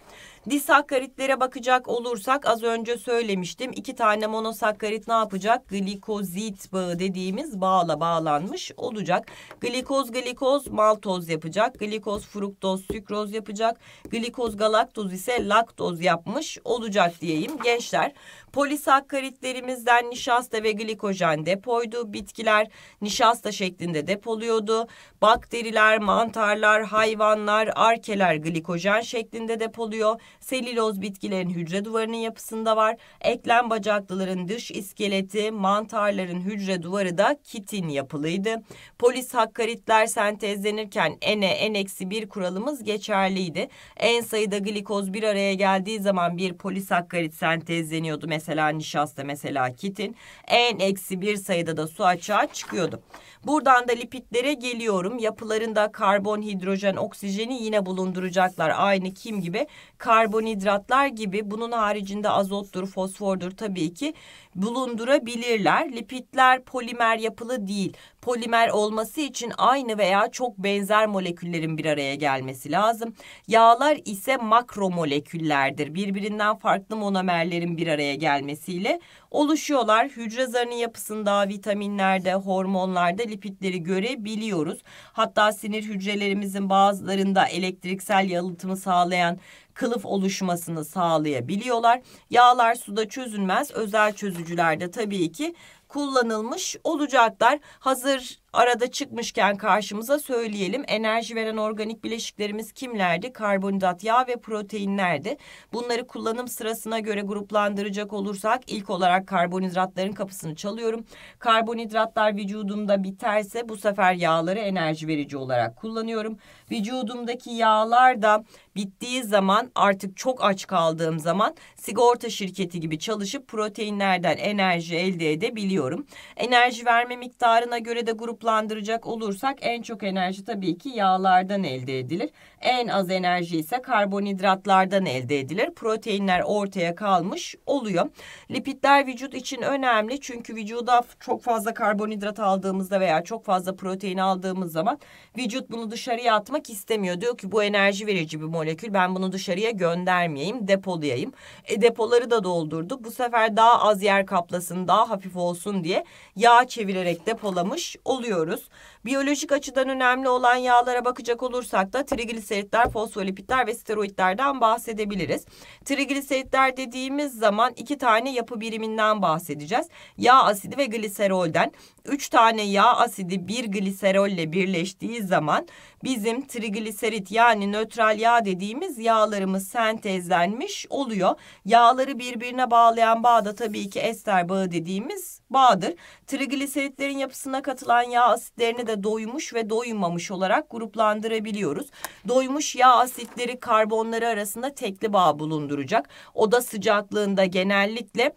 Disakkaritlere bakacak olursak az önce söylemiştim. iki tane monosakkarit ne yapacak? Glikozit bağı dediğimiz bağla bağlanmış olacak. Glikoz glikoz maltoz yapacak. Glikoz fruktoz sükroz yapacak. Glikoz galaktoz ise laktoz yapmış olacak diyeyim gençler. Polisakkaritlerimizden nişasta ve glikojen depoydu. Bitkiler nişasta şeklinde depoluyordu. Bakteriler, mantarlar, hayvanlar, arkeler glikojen şeklinde depoluyor. Selüloz bitkilerin hücre duvarının yapısında var. Eklem bacaklıların dış iskeleti, mantarların hücre duvarı da kitin yapılıydı. Polisakkaritler akkaritler sentezlenirken N, N-1 kuralımız geçerliydi. En sayıda glikoz bir araya geldiği zaman bir polisakkarit sentezleniyordu mesela nişasta mesela kitin en eksi bir sayıda da su açığa çıkıyordu. Buradan da lipitlere geliyorum. Yapılarında karbon, hidrojen, oksijeni yine bulunduracaklar. Aynı kim gibi? Karbonhidratlar gibi. Bunun haricinde azottur, fosfordur tabii ki bulundurabilirler. Lipitler polimer yapılı değil. Polimer olması için aynı veya çok benzer moleküllerin bir araya gelmesi lazım. Yağlar ise makromoleküllerdir. Birbirinden farklı monomerlerin bir araya gelmesiyle oluşuyorlar. Hücre zarının yapısında, vitaminlerde, hormonlarda lipidleri görebiliyoruz. Hatta sinir hücrelerimizin bazılarında elektriksel yalıtımı sağlayan kılıf oluşmasını sağlayabiliyorlar. Yağlar suda çözülmez. Özel çözücülerde tabii ki kullanılmış olacaklar. Hazır Arada çıkmışken karşımıza söyleyelim. Enerji veren organik bileşiklerimiz kimlerdi? Karbonhidrat, yağ ve proteinlerdi. Bunları kullanım sırasına göre gruplandıracak olursak ilk olarak karbonhidratların kapısını çalıyorum. Karbonhidratlar vücudumda biterse bu sefer yağları enerji verici olarak kullanıyorum. Vücudumdaki yağlar da bittiği zaman artık çok aç kaldığım zaman sigorta şirketi gibi çalışıp proteinlerden enerji elde edebiliyorum. Enerji verme miktarına göre de grup toplandıracak olursak en çok enerji tabii ki yağlardan elde edilir. En az enerji ise karbonhidratlardan elde edilir. Proteinler ortaya kalmış oluyor. Lipidler vücut için önemli çünkü vücuda çok fazla karbonhidrat aldığımızda veya çok fazla protein aldığımız zaman vücut bunu dışarıya atmak istemiyor. Diyor ki bu enerji verici bir molekül ben bunu dışarıya göndermeyeyim depolayayım. E, depoları da doldurdu. Bu sefer daha az yer kaplasın daha hafif olsun diye yağ çevirerek depolamış oluyor alıyoruz. Biyolojik açıdan önemli olan yağlara bakacak olursak da trigliseritler, fosfolipitler ve steroidlerden bahsedebiliriz. Trigliseritler dediğimiz zaman iki tane yapı biriminden bahsedeceğiz. Yağ asidi ve gliserolden. Üç tane yağ asidi bir gliserolle birleştiği zaman bizim trigliserit yani nötral yağ dediğimiz yağlarımız sentezlenmiş oluyor. Yağları birbirine bağlayan bağ da tabii ki ester bağı dediğimiz bağdır. Trigliseritlerin yapısına katılan yağ asitlerini de doymuş ve doymamış olarak gruplandırabiliyoruz. Doymuş yağ asitleri karbonları arasında tekli bağ bulunduracak. Oda sıcaklığında genellikle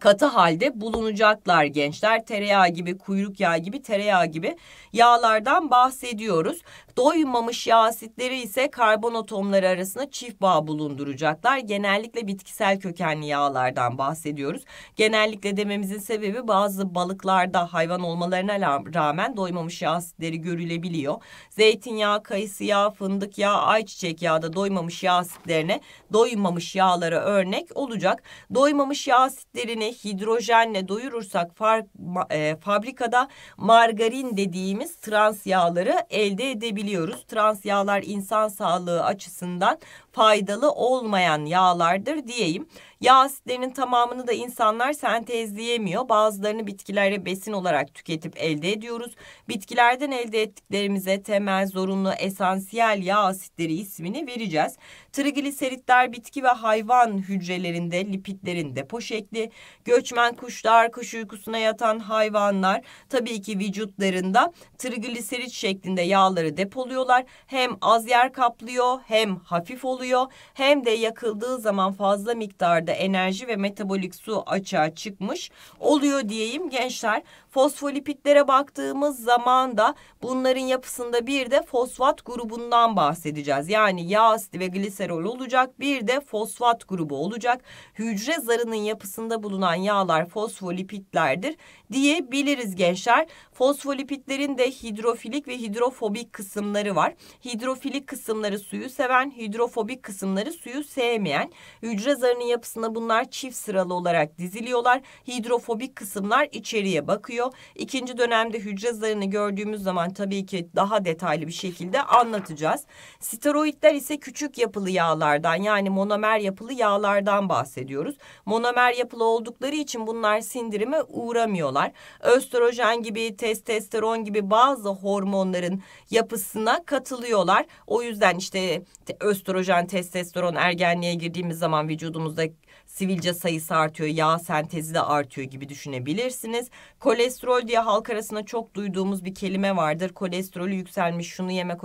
katı halde bulunacaklar gençler. Tereyağı gibi, kuyruk yağı gibi, tereyağı gibi yağlardan bahsediyoruz. Doymamış yağ asitleri ise karbon atomları arasında çift bağ bulunduracaklar. Genellikle bitkisel kökenli yağlardan bahsediyoruz. Genellikle dememizin sebebi bazı balıklarda hayvan olmalarına rağmen doymamış yağ asitleri görülebiliyor. Zeytinyağı, kayısı yağı, fındık yağı, ayçiçek yağı da doymamış yağ asitlerine, doymamış yağlara örnek olacak. Doymamış yağ asitlerini içlerini hidrojenle doyurursak far, e, fabrikada margarin dediğimiz trans yağları elde edebiliyoruz. Trans yağlar insan sağlığı açısından faydalı olmayan yağlardır diyeyim. Yağ asitlerinin tamamını da insanlar sentezleyemiyor. Bazılarını bitkilere besin olarak tüketip elde ediyoruz. Bitkilerden elde ettiklerimize temel, zorunlu, esansiyel yağ asitleri ismini vereceğiz. Trigliseritler bitki ve hayvan hücrelerinde lipitlerin depo şekli. Göçmen kuşlar, kış uykusuna yatan hayvanlar tabii ki vücutlarında trigliserit şeklinde yağları depoluyorlar. Hem az yer kaplıyor hem hafif oluyor oluyor hem de yakıldığı zaman fazla miktarda enerji ve metabolik su açığa çıkmış oluyor diyeyim gençler. Fosfolipitlere baktığımız zaman da bunların yapısında bir de fosfat grubundan bahsedeceğiz. Yani yağ asidi ve gliserol olacak bir de fosfat grubu olacak. Hücre zarının yapısında bulunan yağlar fosfolipitlerdir diyebiliriz gençler. Fosfolipitlerin de hidrofilik ve hidrofobik kısımları var. Hidrofilik kısımları suyu seven, hidrofobik kısımları suyu sevmeyen. Hücre zarının yapısında bunlar çift sıralı olarak diziliyorlar. Hidrofobik kısımlar içeriye bakıyor geçiyor. İkinci dönemde hücre zarını gördüğümüz zaman tabii ki daha detaylı bir şekilde anlatacağız. Steroidler ise küçük yapılı yağlardan yani monomer yapılı yağlardan bahsediyoruz. Monomer yapılı oldukları için bunlar sindirime uğramıyorlar. Östrojen gibi, testosteron gibi bazı hormonların yapısına katılıyorlar. O yüzden işte östrojen, testosteron ergenliğe girdiğimiz zaman vücudumuzda sivilce sayısı artıyor, yağ sentezi de artıyor gibi düşünebilirsiniz. Kolesterol diye halk arasında çok duyduğumuz bir kelime vardır. Kolesterolü yükselmiş, şunu yeme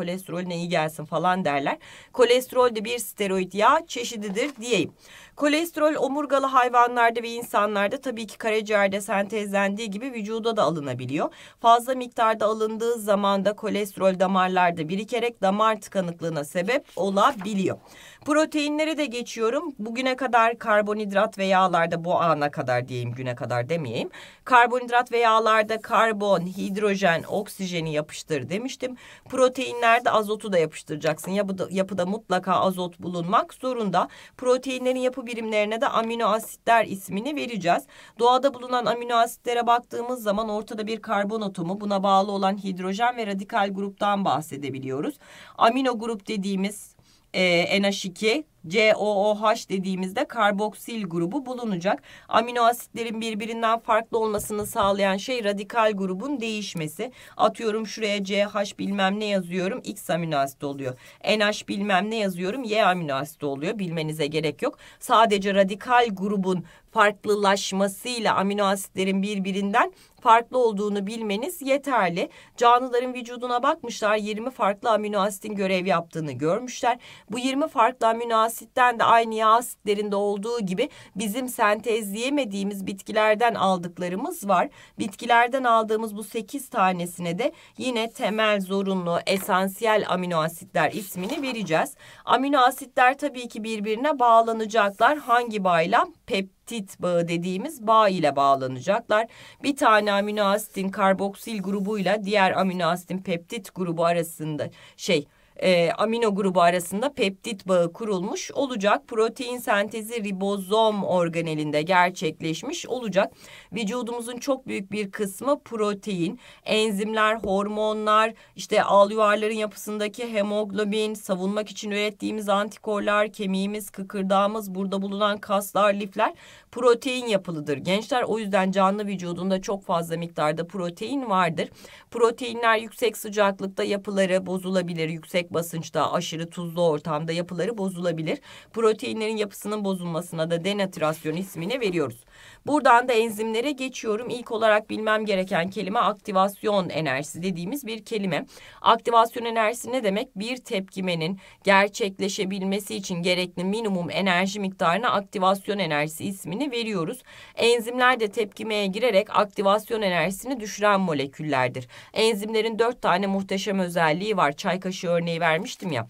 ne iyi gelsin falan derler. Kolesterol de bir steroid yağ çeşididir diyeyim. Kolesterol omurgalı hayvanlarda ve insanlarda tabii ki karaciğerde sentezlendiği gibi vücuda da alınabiliyor. Fazla miktarda alındığı zaman da kolesterol damarlarda birikerek damar tıkanıklığına sebep olabiliyor. Proteinlere de geçiyorum. Bugüne kadar karbonhidrat ve yağlarda bu ana kadar diyeyim güne kadar demeyeyim. Karbonhidrat ve yağlarda karbon, hidrojen, oksijeni yapıştır demiştim. Proteinlerde azotu da yapıştıracaksın. Yapıda, yapıda mutlaka azot bulunmak zorunda. Proteinlerin yapı birimlerine de amino asitler ismini vereceğiz. Doğada bulunan amino asitlere baktığımız zaman ortada bir karbon atomu buna bağlı olan hidrojen ve radikal gruptan bahsedebiliyoruz. Amino grup dediğimiz e, NH2 COOH dediğimizde karboksil grubu bulunacak. Amino asitlerin birbirinden farklı olmasını sağlayan şey radikal grubun değişmesi. Atıyorum şuraya CH bilmem ne yazıyorum X amino asit oluyor. NH bilmem ne yazıyorum Y amino asit oluyor. Bilmenize gerek yok. Sadece radikal grubun farklılaşmasıyla amino asitlerin birbirinden farklı olduğunu bilmeniz yeterli. Canlıların vücuduna bakmışlar 20 farklı amino asitin görev yaptığını görmüşler. Bu 20 farklı amino asit asitten de aynı yağ asitlerinde olduğu gibi bizim sentezleyemediğimiz bitkilerden aldıklarımız var. Bitkilerden aldığımız bu 8 tanesine de yine temel zorunlu esansiyel amino asitler ismini vereceğiz. Amino asitler tabii ki birbirine bağlanacaklar. Hangi bağla? Peptit peptit bağı dediğimiz bağ ile bağlanacaklar. Bir tane amino asitin karboksil grubuyla diğer amino asitin peptit grubu arasında şey e, amino grubu arasında peptit bağı kurulmuş olacak. Protein sentezi ribozom organelinde gerçekleşmiş olacak. Vücudumuzun çok büyük bir kısmı protein, enzimler, hormonlar, işte alyuvarların yapısındaki hemoglobin, savunmak için ürettiğimiz antikorlar, kemiğimiz, kıkırdağımız, burada bulunan kaslar, lifler protein yapılıdır. Gençler o yüzden canlı vücudunda çok fazla miktarda protein vardır. Proteinler yüksek sıcaklıkta yapıları bozulabilir. Yüksek basınçta, aşırı tuzlu ortamda yapıları bozulabilir. Proteinlerin yapısının bozulmasına da denatürasyon ismini veriyoruz. Buradan da enzimlere geçiyorum. İlk olarak bilmem gereken kelime aktivasyon enerjisi dediğimiz bir kelime. Aktivasyon enerjisi ne demek? Bir tepkimenin gerçekleşebilmesi için gerekli minimum enerji miktarına aktivasyon enerjisi ismini tepkimini veriyoruz. Enzimler de tepkimeye girerek aktivasyon enerjisini düşüren moleküllerdir. Enzimlerin dört tane muhteşem özelliği var. Çay kaşığı örneği vermiştim ya.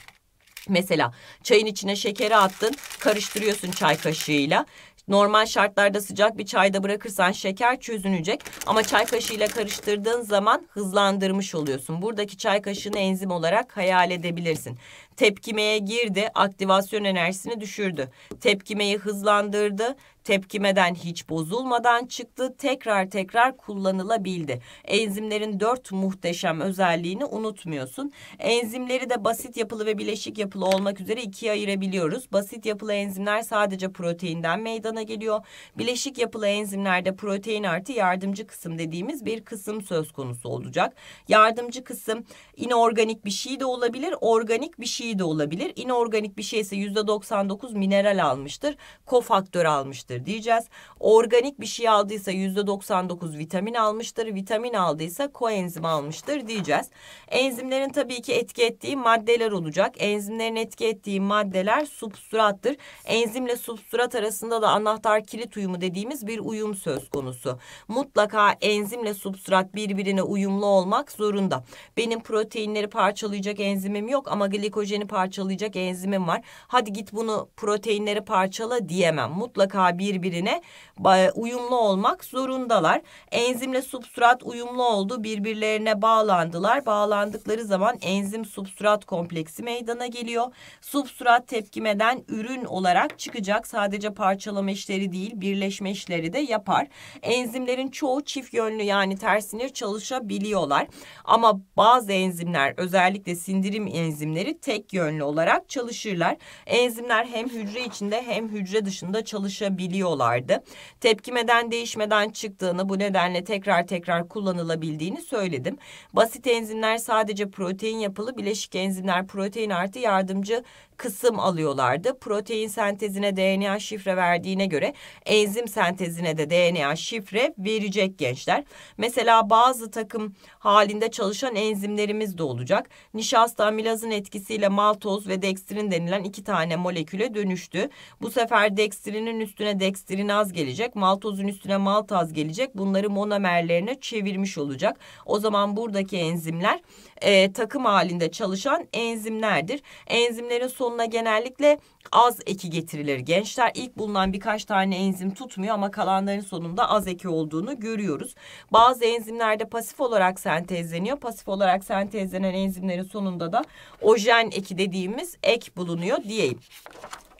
Mesela çayın içine şekeri attın, karıştırıyorsun çay kaşığıyla. Normal şartlarda sıcak bir çayda bırakırsan şeker çözünecek ama çay kaşığıyla karıştırdığın zaman hızlandırmış oluyorsun. Buradaki çay kaşığını enzim olarak hayal edebilirsin. Tepkimeye girdi, aktivasyon enerjisini düşürdü. Tepkimeyi hızlandırdı, tepkimeden hiç bozulmadan çıktı, tekrar tekrar kullanılabildi. Enzimlerin dört muhteşem özelliğini unutmuyorsun. Enzimleri de basit yapılı ve bileşik yapılı olmak üzere ikiye ayırabiliyoruz. Basit yapılı enzimler sadece proteinden meydana geliyor. Bileşik yapılı enzimlerde protein artı yardımcı kısım dediğimiz bir kısım söz konusu olacak. Yardımcı kısım inorganik bir şey de olabilir, organik bir şey de olabilir. İnorganik bir şey ise %99 mineral almıştır, kofaktör almıştır diyeceğiz. Organik bir şey aldıysa %99 vitamin almıştır, vitamin aldıysa koenzim almıştır diyeceğiz. Enzimlerin tabii ki etki ettiği maddeler olacak. Enzimlerin etki ettiği maddeler substrattır. Enzimle substrat arasında da anahtar kilit uyumu dediğimiz bir uyum söz konusu. Mutlaka enzimle substrat birbirine uyumlu olmak zorunda. Benim proje proteinleri parçalayacak enzimim yok ama glikojeni parçalayacak enzimim var. Hadi git bunu proteinleri parçala diyemem. Mutlaka birbirine e, uyumlu olmak zorundalar. Enzimle substrat uyumlu oldu. Birbirlerine bağlandılar. Bağlandıkları zaman enzim substrat kompleksi meydana geliyor. Substrat tepkimeden ürün olarak çıkacak. Sadece parçalama işleri değil birleşme işleri de yapar. Enzimlerin çoğu çift yönlü yani tersinir çalışabiliyorlar. Ama bazı enzimler enzimler özellikle sindirim enzimleri tek yönlü olarak çalışırlar. Enzimler hem hücre içinde hem hücre dışında çalışabiliyorlardı. Tepkimeden değişmeden çıktığını bu nedenle tekrar tekrar kullanılabildiğini söyledim. Basit enzimler sadece protein yapılı bileşik enzimler protein artı yardımcı kısım alıyorlardı. Protein sentezine DNA şifre verdiğine göre enzim sentezine de DNA şifre verecek gençler. Mesela bazı takım halinde çalışan enzimlerimiz de olacak. Nişasta amilazın etkisiyle maltoz ve dekstrin denilen iki tane moleküle dönüştü. Bu sefer dekstrinin üstüne dekstrinaz gelecek. Maltozun üstüne maltaz gelecek. Bunları monomerlerine çevirmiş olacak. O zaman buradaki enzimler e, takım halinde çalışan enzimlerdir. Enzimlerin sonuna genellikle az eki getirilir. Gençler ilk bulunan birkaç tane enzim tutmuyor ama kalanların sonunda az eki olduğunu görüyoruz. Bazı enzimlerde pasif olarak sentezleniyor. Pasif olarak sentezlenen enzimlerin sonunda da ojen eki dediğimiz ek bulunuyor diyeyim.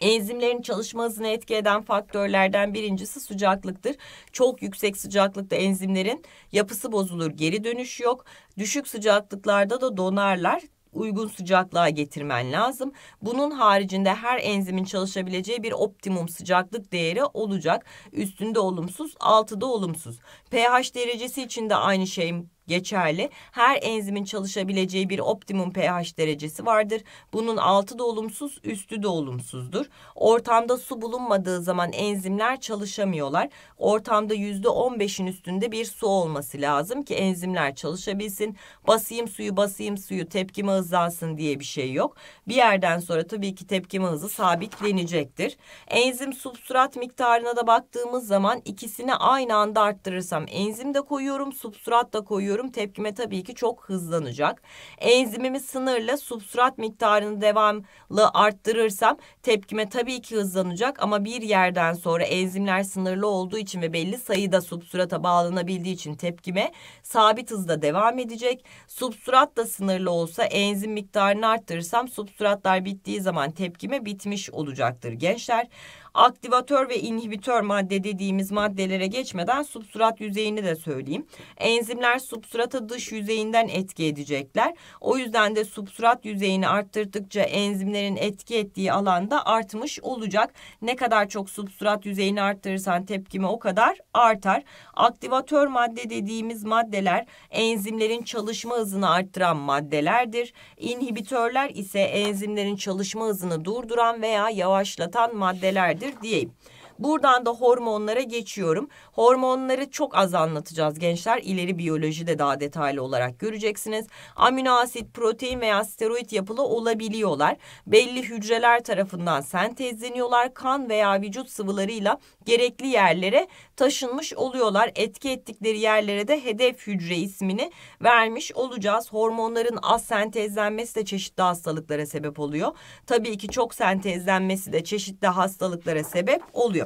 Enzimlerin çalışma hızını etki eden faktörlerden birincisi sıcaklıktır. Çok yüksek sıcaklıkta enzimlerin yapısı bozulur, geri dönüş yok. Düşük sıcaklıklarda da donarlar uygun sıcaklığa getirmen lazım. Bunun haricinde her enzimin çalışabileceği bir optimum sıcaklık değeri olacak. Üstünde olumsuz, altıda olumsuz. pH derecesi için de aynı şey geçerli. Her enzimin çalışabileceği bir optimum pH derecesi vardır. Bunun altı da olumsuz, üstü de olumsuzdur. Ortamda su bulunmadığı zaman enzimler çalışamıyorlar. Ortamda yüzde on beşin üstünde bir su olması lazım ki enzimler çalışabilsin. Basayım suyu, basayım suyu, tepkimi hızlansın diye bir şey yok. Bir yerden sonra tabii ki tepkimi hızı sabitlenecektir. Enzim substrat miktarına da baktığımız zaman ikisini aynı anda arttırırsam enzim de koyuyorum, substrat da koyuyorum yapıyorum. Tepkime tabii ki çok hızlanacak. Enzimimi sınırla substrat miktarını devamlı arttırırsam tepkime tabii ki hızlanacak ama bir yerden sonra enzimler sınırlı olduğu için ve belli sayıda substrata bağlanabildiği için tepkime sabit hızda devam edecek. Substrat da sınırlı olsa enzim miktarını arttırırsam substratlar bittiği zaman tepkime bitmiş olacaktır gençler aktivatör ve inhibitör madde dediğimiz maddelere geçmeden substrat yüzeyini de söyleyeyim. Enzimler substrata dış yüzeyinden etki edecekler. O yüzden de substrat yüzeyini arttırdıkça enzimlerin etki ettiği alanda artmış olacak. Ne kadar çok substrat yüzeyini arttırırsan tepkime o kadar artar. Aktivatör madde dediğimiz maddeler enzimlerin çalışma hızını arttıran maddelerdir. İnhibitörler ise enzimlerin çalışma hızını durduran veya yavaşlatan maddelerdir önemlidir diyeyim. Buradan da hormonlara geçiyorum. Hormonları çok az anlatacağız gençler. İleri biyolojide daha detaylı olarak göreceksiniz. Amino asit, protein veya steroid yapılı olabiliyorlar. Belli hücreler tarafından sentezleniyorlar. Kan veya vücut sıvılarıyla gerekli yerlere taşınmış oluyorlar. Etki ettikleri yerlere de hedef hücre ismini vermiş olacağız. Hormonların az sentezlenmesi de çeşitli hastalıklara sebep oluyor. Tabii ki çok sentezlenmesi de çeşitli hastalıklara sebep oluyor.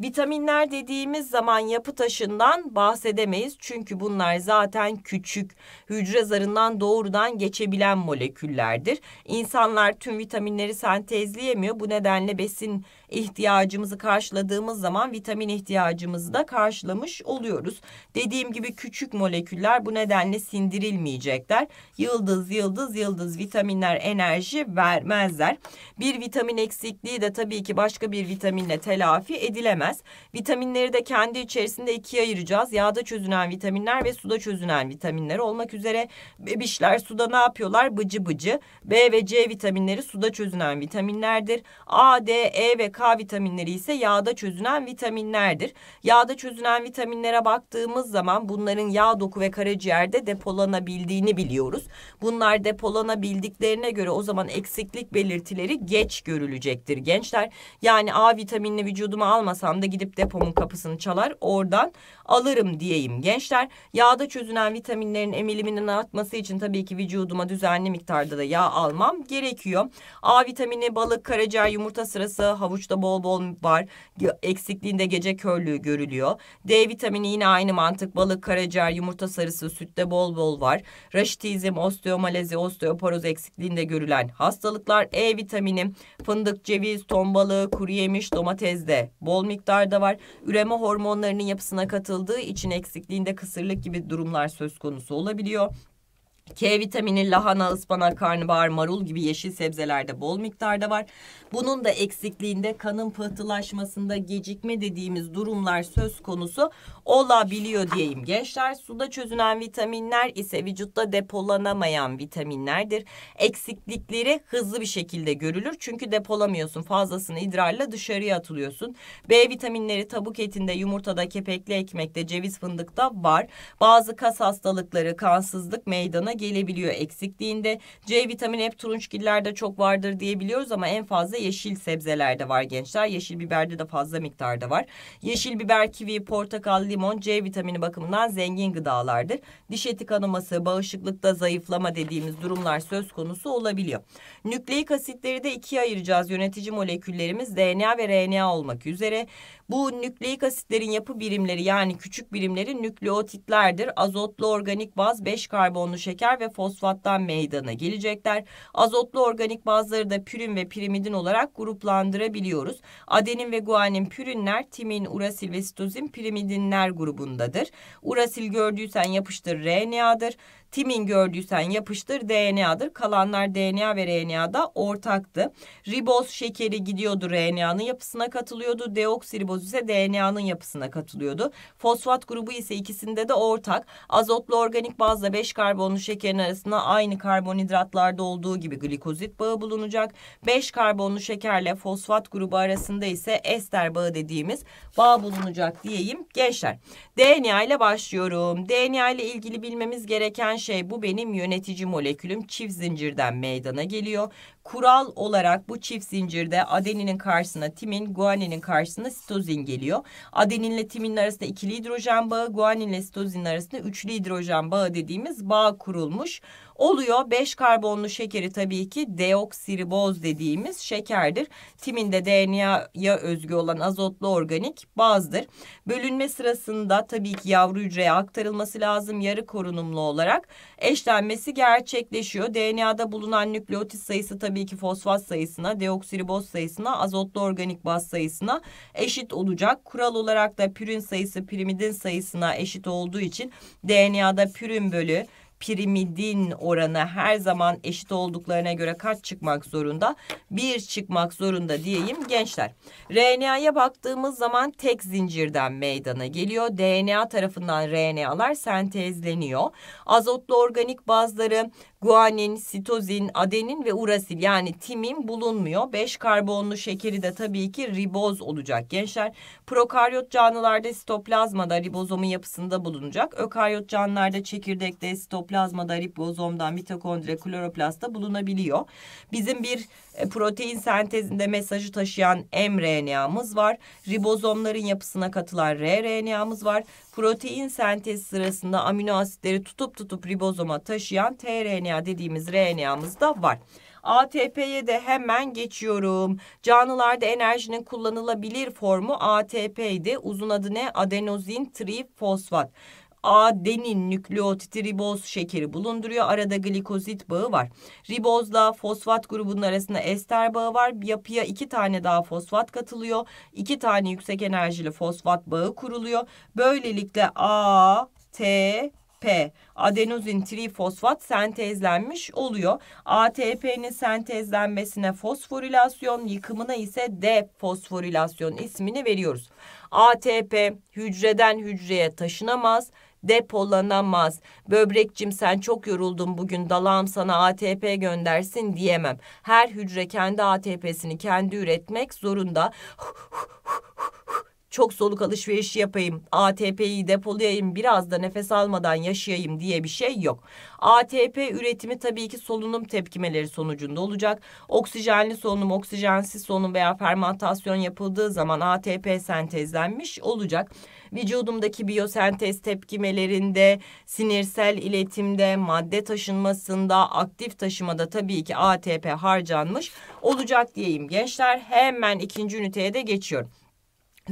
Vitaminler dediğimiz zaman yapı taşından bahsedemeyiz. Çünkü bunlar zaten küçük hücre zarından doğrudan geçebilen moleküllerdir. İnsanlar tüm vitaminleri sentezleyemiyor. Bu nedenle besin ihtiyacımızı karşıladığımız zaman vitamin ihtiyacımızı da karşılamış oluyoruz. Dediğim gibi küçük moleküller bu nedenle sindirilmeyecekler. Yıldız, yıldız, yıldız vitaminler enerji vermezler. Bir vitamin eksikliği de tabii ki başka bir vitaminle telafi edilemez. Vitaminleri de kendi içerisinde ikiye ayıracağız. Yağda çözünen vitaminler ve suda çözünen vitaminler olmak üzere bebişler suda ne yapıyorlar? Bıcı bıcı. B ve C vitaminleri suda çözünen vitaminlerdir. A, D, E ve K K vitaminleri ise yağda çözünen vitaminlerdir. Yağda çözünen vitaminlere baktığımız zaman bunların yağ doku ve karaciğerde depolanabildiğini biliyoruz. Bunlar depolanabildiklerine göre o zaman eksiklik belirtileri geç görülecektir gençler. Yani A vitaminini vücuduma almasam da gidip depomun kapısını çalar oradan alırım diyeyim gençler. Yağda çözünen vitaminlerin emiliminin artması için tabii ki vücuduma düzenli miktarda da yağ almam gerekiyor. A vitamini balık, karaciğer, yumurta sırası havuçta bol bol var. Eksikliğinde gece körlüğü görülüyor. D vitamini yine aynı mantık balık, karaciğer, yumurta sarısı sütte bol bol var. Raşitizm, osteomalezi, osteoporoz eksikliğinde görülen hastalıklar. E vitamini fındık, ceviz, ton balığı, kuru yemiş, domatesde bol miktarda var. Üreme hormonlarının yapısına katıl yapıldığı için eksikliğinde kısırlık gibi durumlar söz konusu olabiliyor. K vitamini lahana, ıspanak, karnabahar, marul gibi yeşil sebzelerde bol miktarda var. Bunun da eksikliğinde kanın pıhtılaşmasında gecikme dediğimiz durumlar söz konusu olabiliyor diyeyim gençler. Suda çözünen vitaminler ise vücutta depolanamayan vitaminlerdir. Eksiklikleri hızlı bir şekilde görülür çünkü depolamıyorsun fazlasını idrarla dışarıya atılıyorsun. B vitaminleri tabuk etinde, yumurtada, kepekli ekmekte, ceviz fındıkta var. Bazı kas hastalıkları, kansızlık meydana gelebiliyor eksikliğinde. C vitamini hep turunçgillerde çok vardır diyebiliyoruz ama en fazla yeşil sebzelerde var gençler. Yeşil biberde de fazla miktarda var. Yeşil biber, kivi, portakal, limon C vitamini bakımından zengin gıdalardır. Diş eti kanaması, bağışıklıkta zayıflama dediğimiz durumlar söz konusu olabiliyor. Nükleik asitleri de ikiye ayıracağız. Yönetici moleküllerimiz DNA ve RNA olmak üzere. Bu nükleik asitlerin yapı birimleri yani küçük birimleri nükleotitlerdir. Azotlu organik baz, 5 karbonlu şeker şeker ve fosfattan meydana gelecekler. Azotlu organik bazları da pürin ve pirimidin olarak gruplandırabiliyoruz. Adenin ve guanin pürinler, timin, urasil ve sitozin pirimidinler grubundadır. Urasil gördüysen yapıştır RNA'dır. Timin gördüysen yapıştır DNA'dır. Kalanlar DNA ve RNA'da ortaktı. Riboz şekeri gidiyordu RNA'nın yapısına katılıyordu. Deoksiriboz ise DNA'nın yapısına katılıyordu. Fosfat grubu ise ikisinde de ortak. Azotlu organik bazla 5 karbonlu şekerin arasında aynı karbonhidratlarda olduğu gibi glikozit bağı bulunacak. 5 karbonlu şekerle fosfat grubu arasında ise ester bağı dediğimiz bağ bulunacak diyeyim gençler. DNA ile başlıyorum. DNA ile ilgili bilmemiz gereken şey bu benim yönetici molekülüm çift zincirden meydana geliyor. Kural olarak bu çift zincirde adeninin karşısına timin, guaninin karşısına sitozin geliyor. Adeninle timin arasında ikili hidrojen bağı, guaninle sitozin arasında üçlü hidrojen bağı dediğimiz bağ kurulmuş oluyor. 5 karbonlu şekeri tabii ki deoksiriboz dediğimiz şekerdir. Timinde DNA'ya özgü olan azotlu organik bazdır. Bölünme sırasında tabii ki yavru hücreye aktarılması lazım yarı korunumlu olarak. Eşlenmesi gerçekleşiyor. DNA'da bulunan nükleotit sayısı tabii ki fosfat sayısına, deoksiriboz sayısına, azotlu organik baz sayısına eşit olacak. Kural olarak da pürin sayısı pirimidin sayısına eşit olduğu için DNA'da pürin bölü pirimidin oranı her zaman eşit olduklarına göre kaç çıkmak zorunda? Bir çıkmak zorunda diyeyim gençler. RNA'ya baktığımız zaman tek zincirden meydana geliyor. DNA tarafından RNA'lar sentezleniyor. Azotlu organik bazları guanin, sitozin, adenin ve urasil yani timin bulunmuyor. 5 karbonlu şekeri de tabii ki riboz olacak gençler. Prokaryot canlılarda sitoplazmada ribozomun yapısında bulunacak. Ökaryot canlılarda çekirdekte sitoplazmada ribozomdan mitokondri, kloroplastta bulunabiliyor. Bizim bir e, protein sentezinde mesajı taşıyan mRNA'mız var. Ribozomların yapısına katılan rRNA'mız var. Protein sentez sırasında amino asitleri tutup tutup ribozoma taşıyan tRNA dediğimiz RNA'mız da var. ATP'ye de hemen geçiyorum. Canlılarda enerjinin kullanılabilir formu ATP'ydi. Uzun adı ne? Adenozin trifosfat adenin nükleotidi riboz şekeri bulunduruyor. Arada glikozit bağı var. Ribozla fosfat grubunun arasında ester bağı var. Yapıya iki tane daha fosfat katılıyor. İki tane yüksek enerjili fosfat bağı kuruluyor. Böylelikle ATP adenozin trifosfat sentezlenmiş oluyor. ATP'nin sentezlenmesine fosforilasyon, yıkımına ise defosforilasyon ismini veriyoruz. ATP hücreden hücreye taşınamaz depolanamaz. Böbrekcim sen çok yoruldun bugün dalağım sana ATP göndersin diyemem. Her hücre kendi ATP'sini kendi üretmek zorunda. çok soluk alışveriş yapayım, ATP'yi depolayayım, biraz da nefes almadan yaşayayım diye bir şey yok. ATP üretimi tabii ki solunum tepkimeleri sonucunda olacak. Oksijenli solunum, oksijensiz solunum veya fermentasyon yapıldığı zaman ATP sentezlenmiş olacak. Vücudumdaki biyosentez tepkimelerinde, sinirsel iletimde, madde taşınmasında, aktif taşımada tabii ki ATP harcanmış olacak diyeyim gençler. Hemen ikinci üniteye de geçiyorum.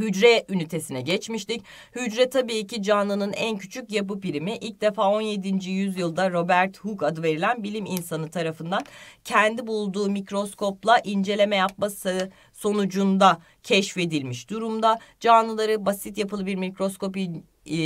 Hücre ünitesine geçmiştik. Hücre tabii ki canlının en küçük yapı birimi. İlk defa 17. yüzyılda Robert Hooke adı verilen bilim insanı tarafından kendi bulduğu mikroskopla inceleme yapması sonucunda keşfedilmiş durumda. Canlıları basit yapılı bir mikroskop e,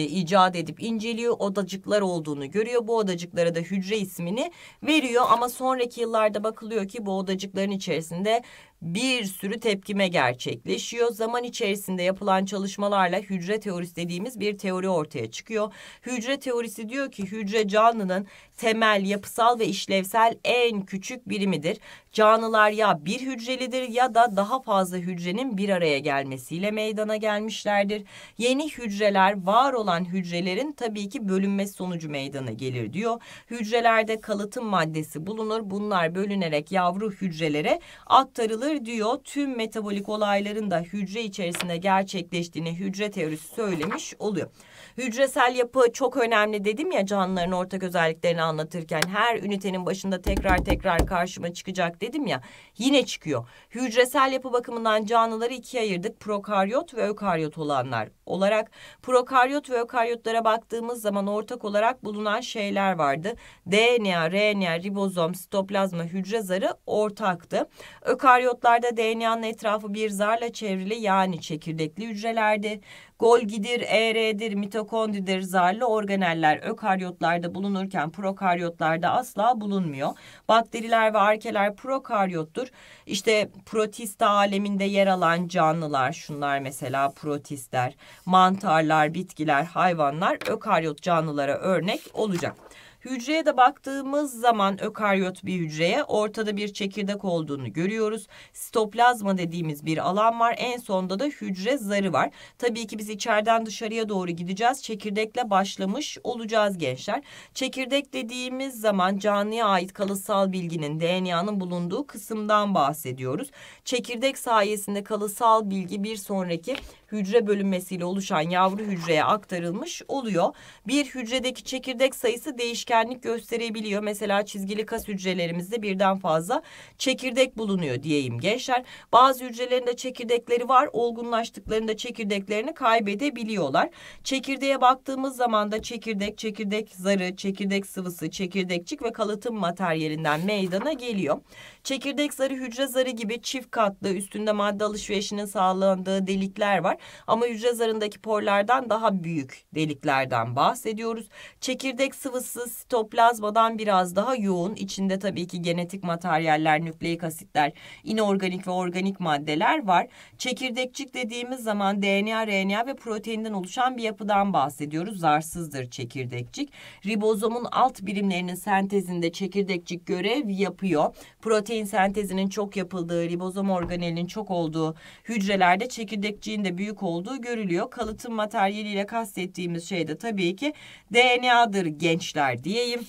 icat edip inceliyor. Odacıklar olduğunu görüyor. Bu odacıklara da hücre ismini veriyor ama sonraki yıllarda bakılıyor ki bu odacıkların içerisinde bir sürü tepkime gerçekleşiyor. Zaman içerisinde yapılan çalışmalarla hücre teorisi dediğimiz bir teori ortaya çıkıyor. Hücre teorisi diyor ki hücre canlının temel, yapısal ve işlevsel en küçük birimidir. Canlılar ya bir hücrelidir ya da daha fazla hücrenin bir araya gelmesiyle meydana gelmişlerdir. Yeni hücreler var olan hücrelerin tabii ki bölünmesi sonucu meydana gelir diyor. Hücrelerde kalıtım maddesi bulunur. Bunlar bölünerek yavru hücrelere aktarılır Bunları diyor tüm metabolik olayların da hücre içerisinde gerçekleştiğini hücre teorisi söylemiş oluyor. Hücresel yapı çok önemli dedim ya canlıların ortak özelliklerini anlatırken her ünitenin başında tekrar tekrar karşıma çıkacak dedim ya yine çıkıyor. Hücresel yapı bakımından canlıları ikiye ayırdık prokaryot ve ökaryot olanlar olarak prokaryot ve ökaryotlara baktığımız zaman ortak olarak bulunan şeyler vardı. DNA, RNA, ribozom, sitoplazma, hücre zarı ortaktı. Ökaryot Prokaryotlarda DNA'nın etrafı bir zarla çevrili yani çekirdekli hücrelerde, Golgidir, ER'dir, mitokondridir zarlı organeller ökaryotlarda bulunurken prokaryotlarda asla bulunmuyor. Bakteriler ve arkeler prokaryottur. İşte protista aleminde yer alan canlılar şunlar mesela protistler, mantarlar, bitkiler, hayvanlar ökaryot canlılara örnek olacak. Hücreye de baktığımız zaman ökaryot bir hücreye ortada bir çekirdek olduğunu görüyoruz. Sitoplazma dediğimiz bir alan var. En sonda da hücre zarı var. Tabii ki biz içeriden dışarıya doğru gideceğiz. Çekirdekle başlamış olacağız gençler. Çekirdek dediğimiz zaman canlıya ait kalıtsal bilginin DNA'nın bulunduğu kısımdan bahsediyoruz. Çekirdek sayesinde kalıtsal bilgi bir sonraki hücre bölünmesiyle oluşan yavru hücreye aktarılmış oluyor. Bir hücredeki çekirdek sayısı değişkenlik gösterebiliyor. Mesela çizgili kas hücrelerimizde birden fazla çekirdek bulunuyor diyeyim gençler. Bazı hücrelerinde çekirdekleri var. Olgunlaştıklarında çekirdeklerini kaybedebiliyorlar. Çekirdeğe baktığımız zaman da çekirdek, çekirdek zarı, çekirdek sıvısı, çekirdekçik ve kalıtım materyalinden meydana geliyor. Çekirdek zarı hücre zarı gibi çift katlı üstünde madde alışverişinin sağlandığı delikler var ama hücre zarındaki porlardan daha büyük deliklerden bahsediyoruz. Çekirdek sıvısı sitoplazmadan biraz daha yoğun. İçinde tabii ki genetik materyaller, nükleik asitler, inorganik ve organik maddeler var. Çekirdekçik dediğimiz zaman DNA, RNA ve proteinden oluşan bir yapıdan bahsediyoruz. Zarsızdır çekirdekçik. Ribozomun alt birimlerinin sentezinde çekirdekçik görev yapıyor. Protein sentezinin çok yapıldığı, ribozom organelinin çok olduğu hücrelerde çekirdekçiğin de büyük büyük olduğu görülüyor. Kalıtım materyaliyle kastettiğimiz şey de tabii ki DNA'dır gençler diyeyim.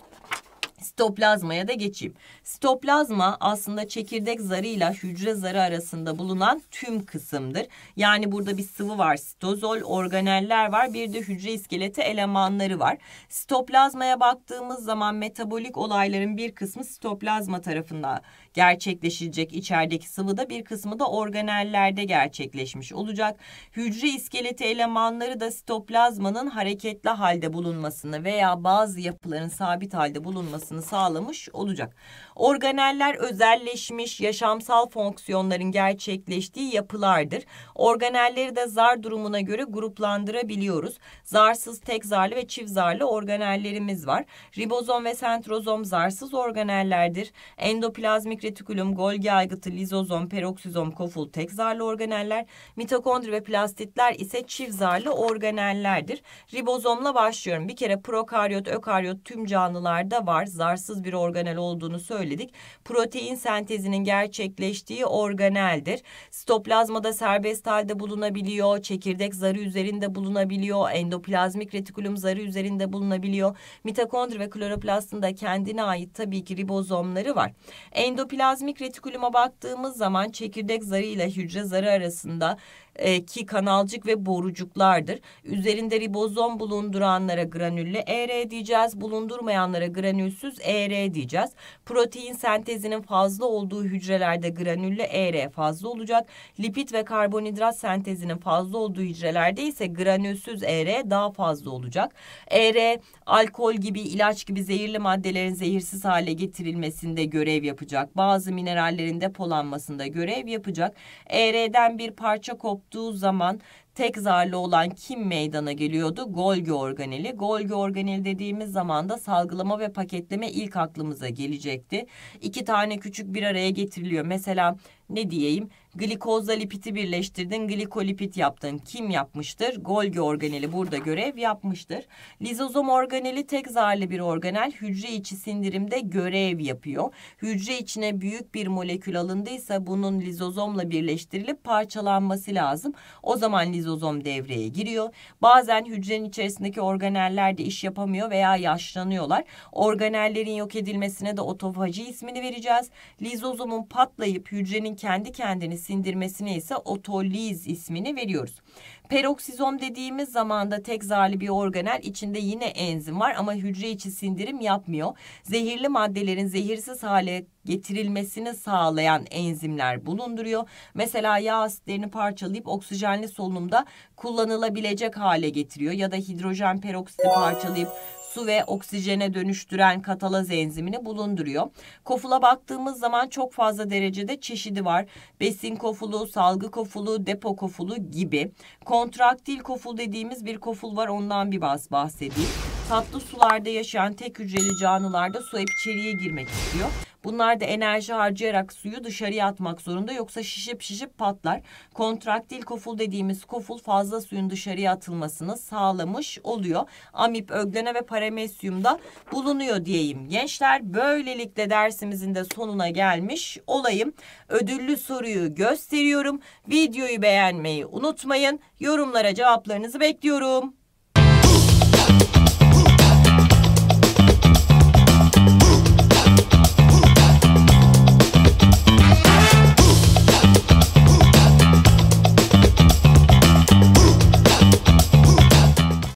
Sitoplazmaya da geçeyim. Sitoplazma aslında çekirdek zarıyla hücre zarı arasında bulunan tüm kısımdır. Yani burada bir sıvı var, sitozol, organeller var, bir de hücre iskeleti elemanları var. Sitoplazmaya baktığımız zaman metabolik olayların bir kısmı sitoplazma tarafından gerçekleşecek içerideki sıvıda bir kısmı da organellerde gerçekleşmiş olacak. Hücre iskeleti elemanları da sitoplazmanın hareketli halde bulunmasını veya bazı yapıların sabit halde bulunmasını sağlamış olacak. Organeller özelleşmiş yaşamsal fonksiyonların gerçekleştiği yapılardır. Organelleri de zar durumuna göre gruplandırabiliyoruz. Zarsız tek zarlı ve çift zarlı organellerimiz var. Ribozom ve sentrozom zarsız organellerdir. Endoplazmik retikulum, Golgi aygıtı, lizozom, peroksizom, koful tek zarlı organeller. Mitokondri ve plastitler ise çift zarlı organellerdir. Ribozomla başlıyorum. Bir kere prokaryot, ökaryot tüm canlılarda var. Zarsız bir organel olduğunu söylüyorum söyledik. Protein sentezinin gerçekleştiği organeldir. Sitoplazmada serbest halde bulunabiliyor, çekirdek zarı üzerinde bulunabiliyor, endoplazmik retikulum zarı üzerinde bulunabiliyor. Mitokondri ve kloroplastında kendine ait tabii ki ribozomları var. Endoplazmik retikuluma baktığımız zaman çekirdek zarı ile hücre zarı arasında e, ki kanalcık ve borucuklardır. Üzerinde ribozom bulunduranlara granüllü ER diyeceğiz. Bulundurmayanlara granülsüz ER diyeceğiz. Protein sentezinin fazla olduğu hücrelerde granüllü ER fazla olacak. Lipid ve karbonhidrat sentezinin fazla olduğu hücrelerde ise granülsüz ER daha fazla olacak. ER alkol gibi ilaç gibi zehirli maddelerin zehirsiz hale getirilmesinde görev yapacak. Bazı minerallerin depolanmasında görev yapacak. ER'den bir parça kop tuttuğu zaman tek zarlı olan kim meydana geliyordu? Golgi organeli. Golgi organeli dediğimiz zaman da salgılama ve paketleme ilk aklımıza gelecekti. İki tane küçük bir araya getiriliyor. Mesela ne diyeyim? Glikozla lipiti birleştirdin, glikolipit yaptın. Kim yapmıştır? Golgi organeli burada görev yapmıştır. Lizozom organeli tek zarlı bir organel hücre içi sindirimde görev yapıyor. Hücre içine büyük bir molekül alındıysa bunun lizozomla birleştirilip parçalanması lazım. O zaman lizozom devreye giriyor. Bazen hücrenin içerisindeki organeller de iş yapamıyor veya yaşlanıyorlar. Organellerin yok edilmesine de otofaji ismini vereceğiz. Lizozomun patlayıp hücrenin kendi kendini sindirmesine ise otoliz ismini veriyoruz. Peroksizom dediğimiz zaman da tek zarlı bir organel içinde yine enzim var ama hücre içi sindirim yapmıyor. Zehirli maddelerin zehirsiz hale getirilmesini sağlayan enzimler bulunduruyor. Mesela yağ asitlerini parçalayıp oksijenli solunumda kullanılabilecek hale getiriyor ya da hidrojen peroksidi parçalayıp su ve oksijene dönüştüren katalaz enzimini bulunduruyor. Kofula baktığımız zaman çok fazla derecede çeşidi var. Besin kofulu, salgı kofulu, depo kofulu gibi. Kontraktil koful dediğimiz bir koful var ondan bir bahsedeyim. Tatlı sularda yaşayan tek hücreli canlılar da su hep içeriye girmek istiyor. Bunlar da enerji harcayarak suyu dışarıya atmak zorunda yoksa şişip şişip patlar. Kontraktil koful dediğimiz koful fazla suyun dışarıya atılmasını sağlamış oluyor. Amip, öglene ve paramesyumda bulunuyor diyeyim. Gençler böylelikle dersimizin de sonuna gelmiş olayım. Ödüllü soruyu gösteriyorum. Videoyu beğenmeyi unutmayın. Yorumlara cevaplarınızı bekliyorum.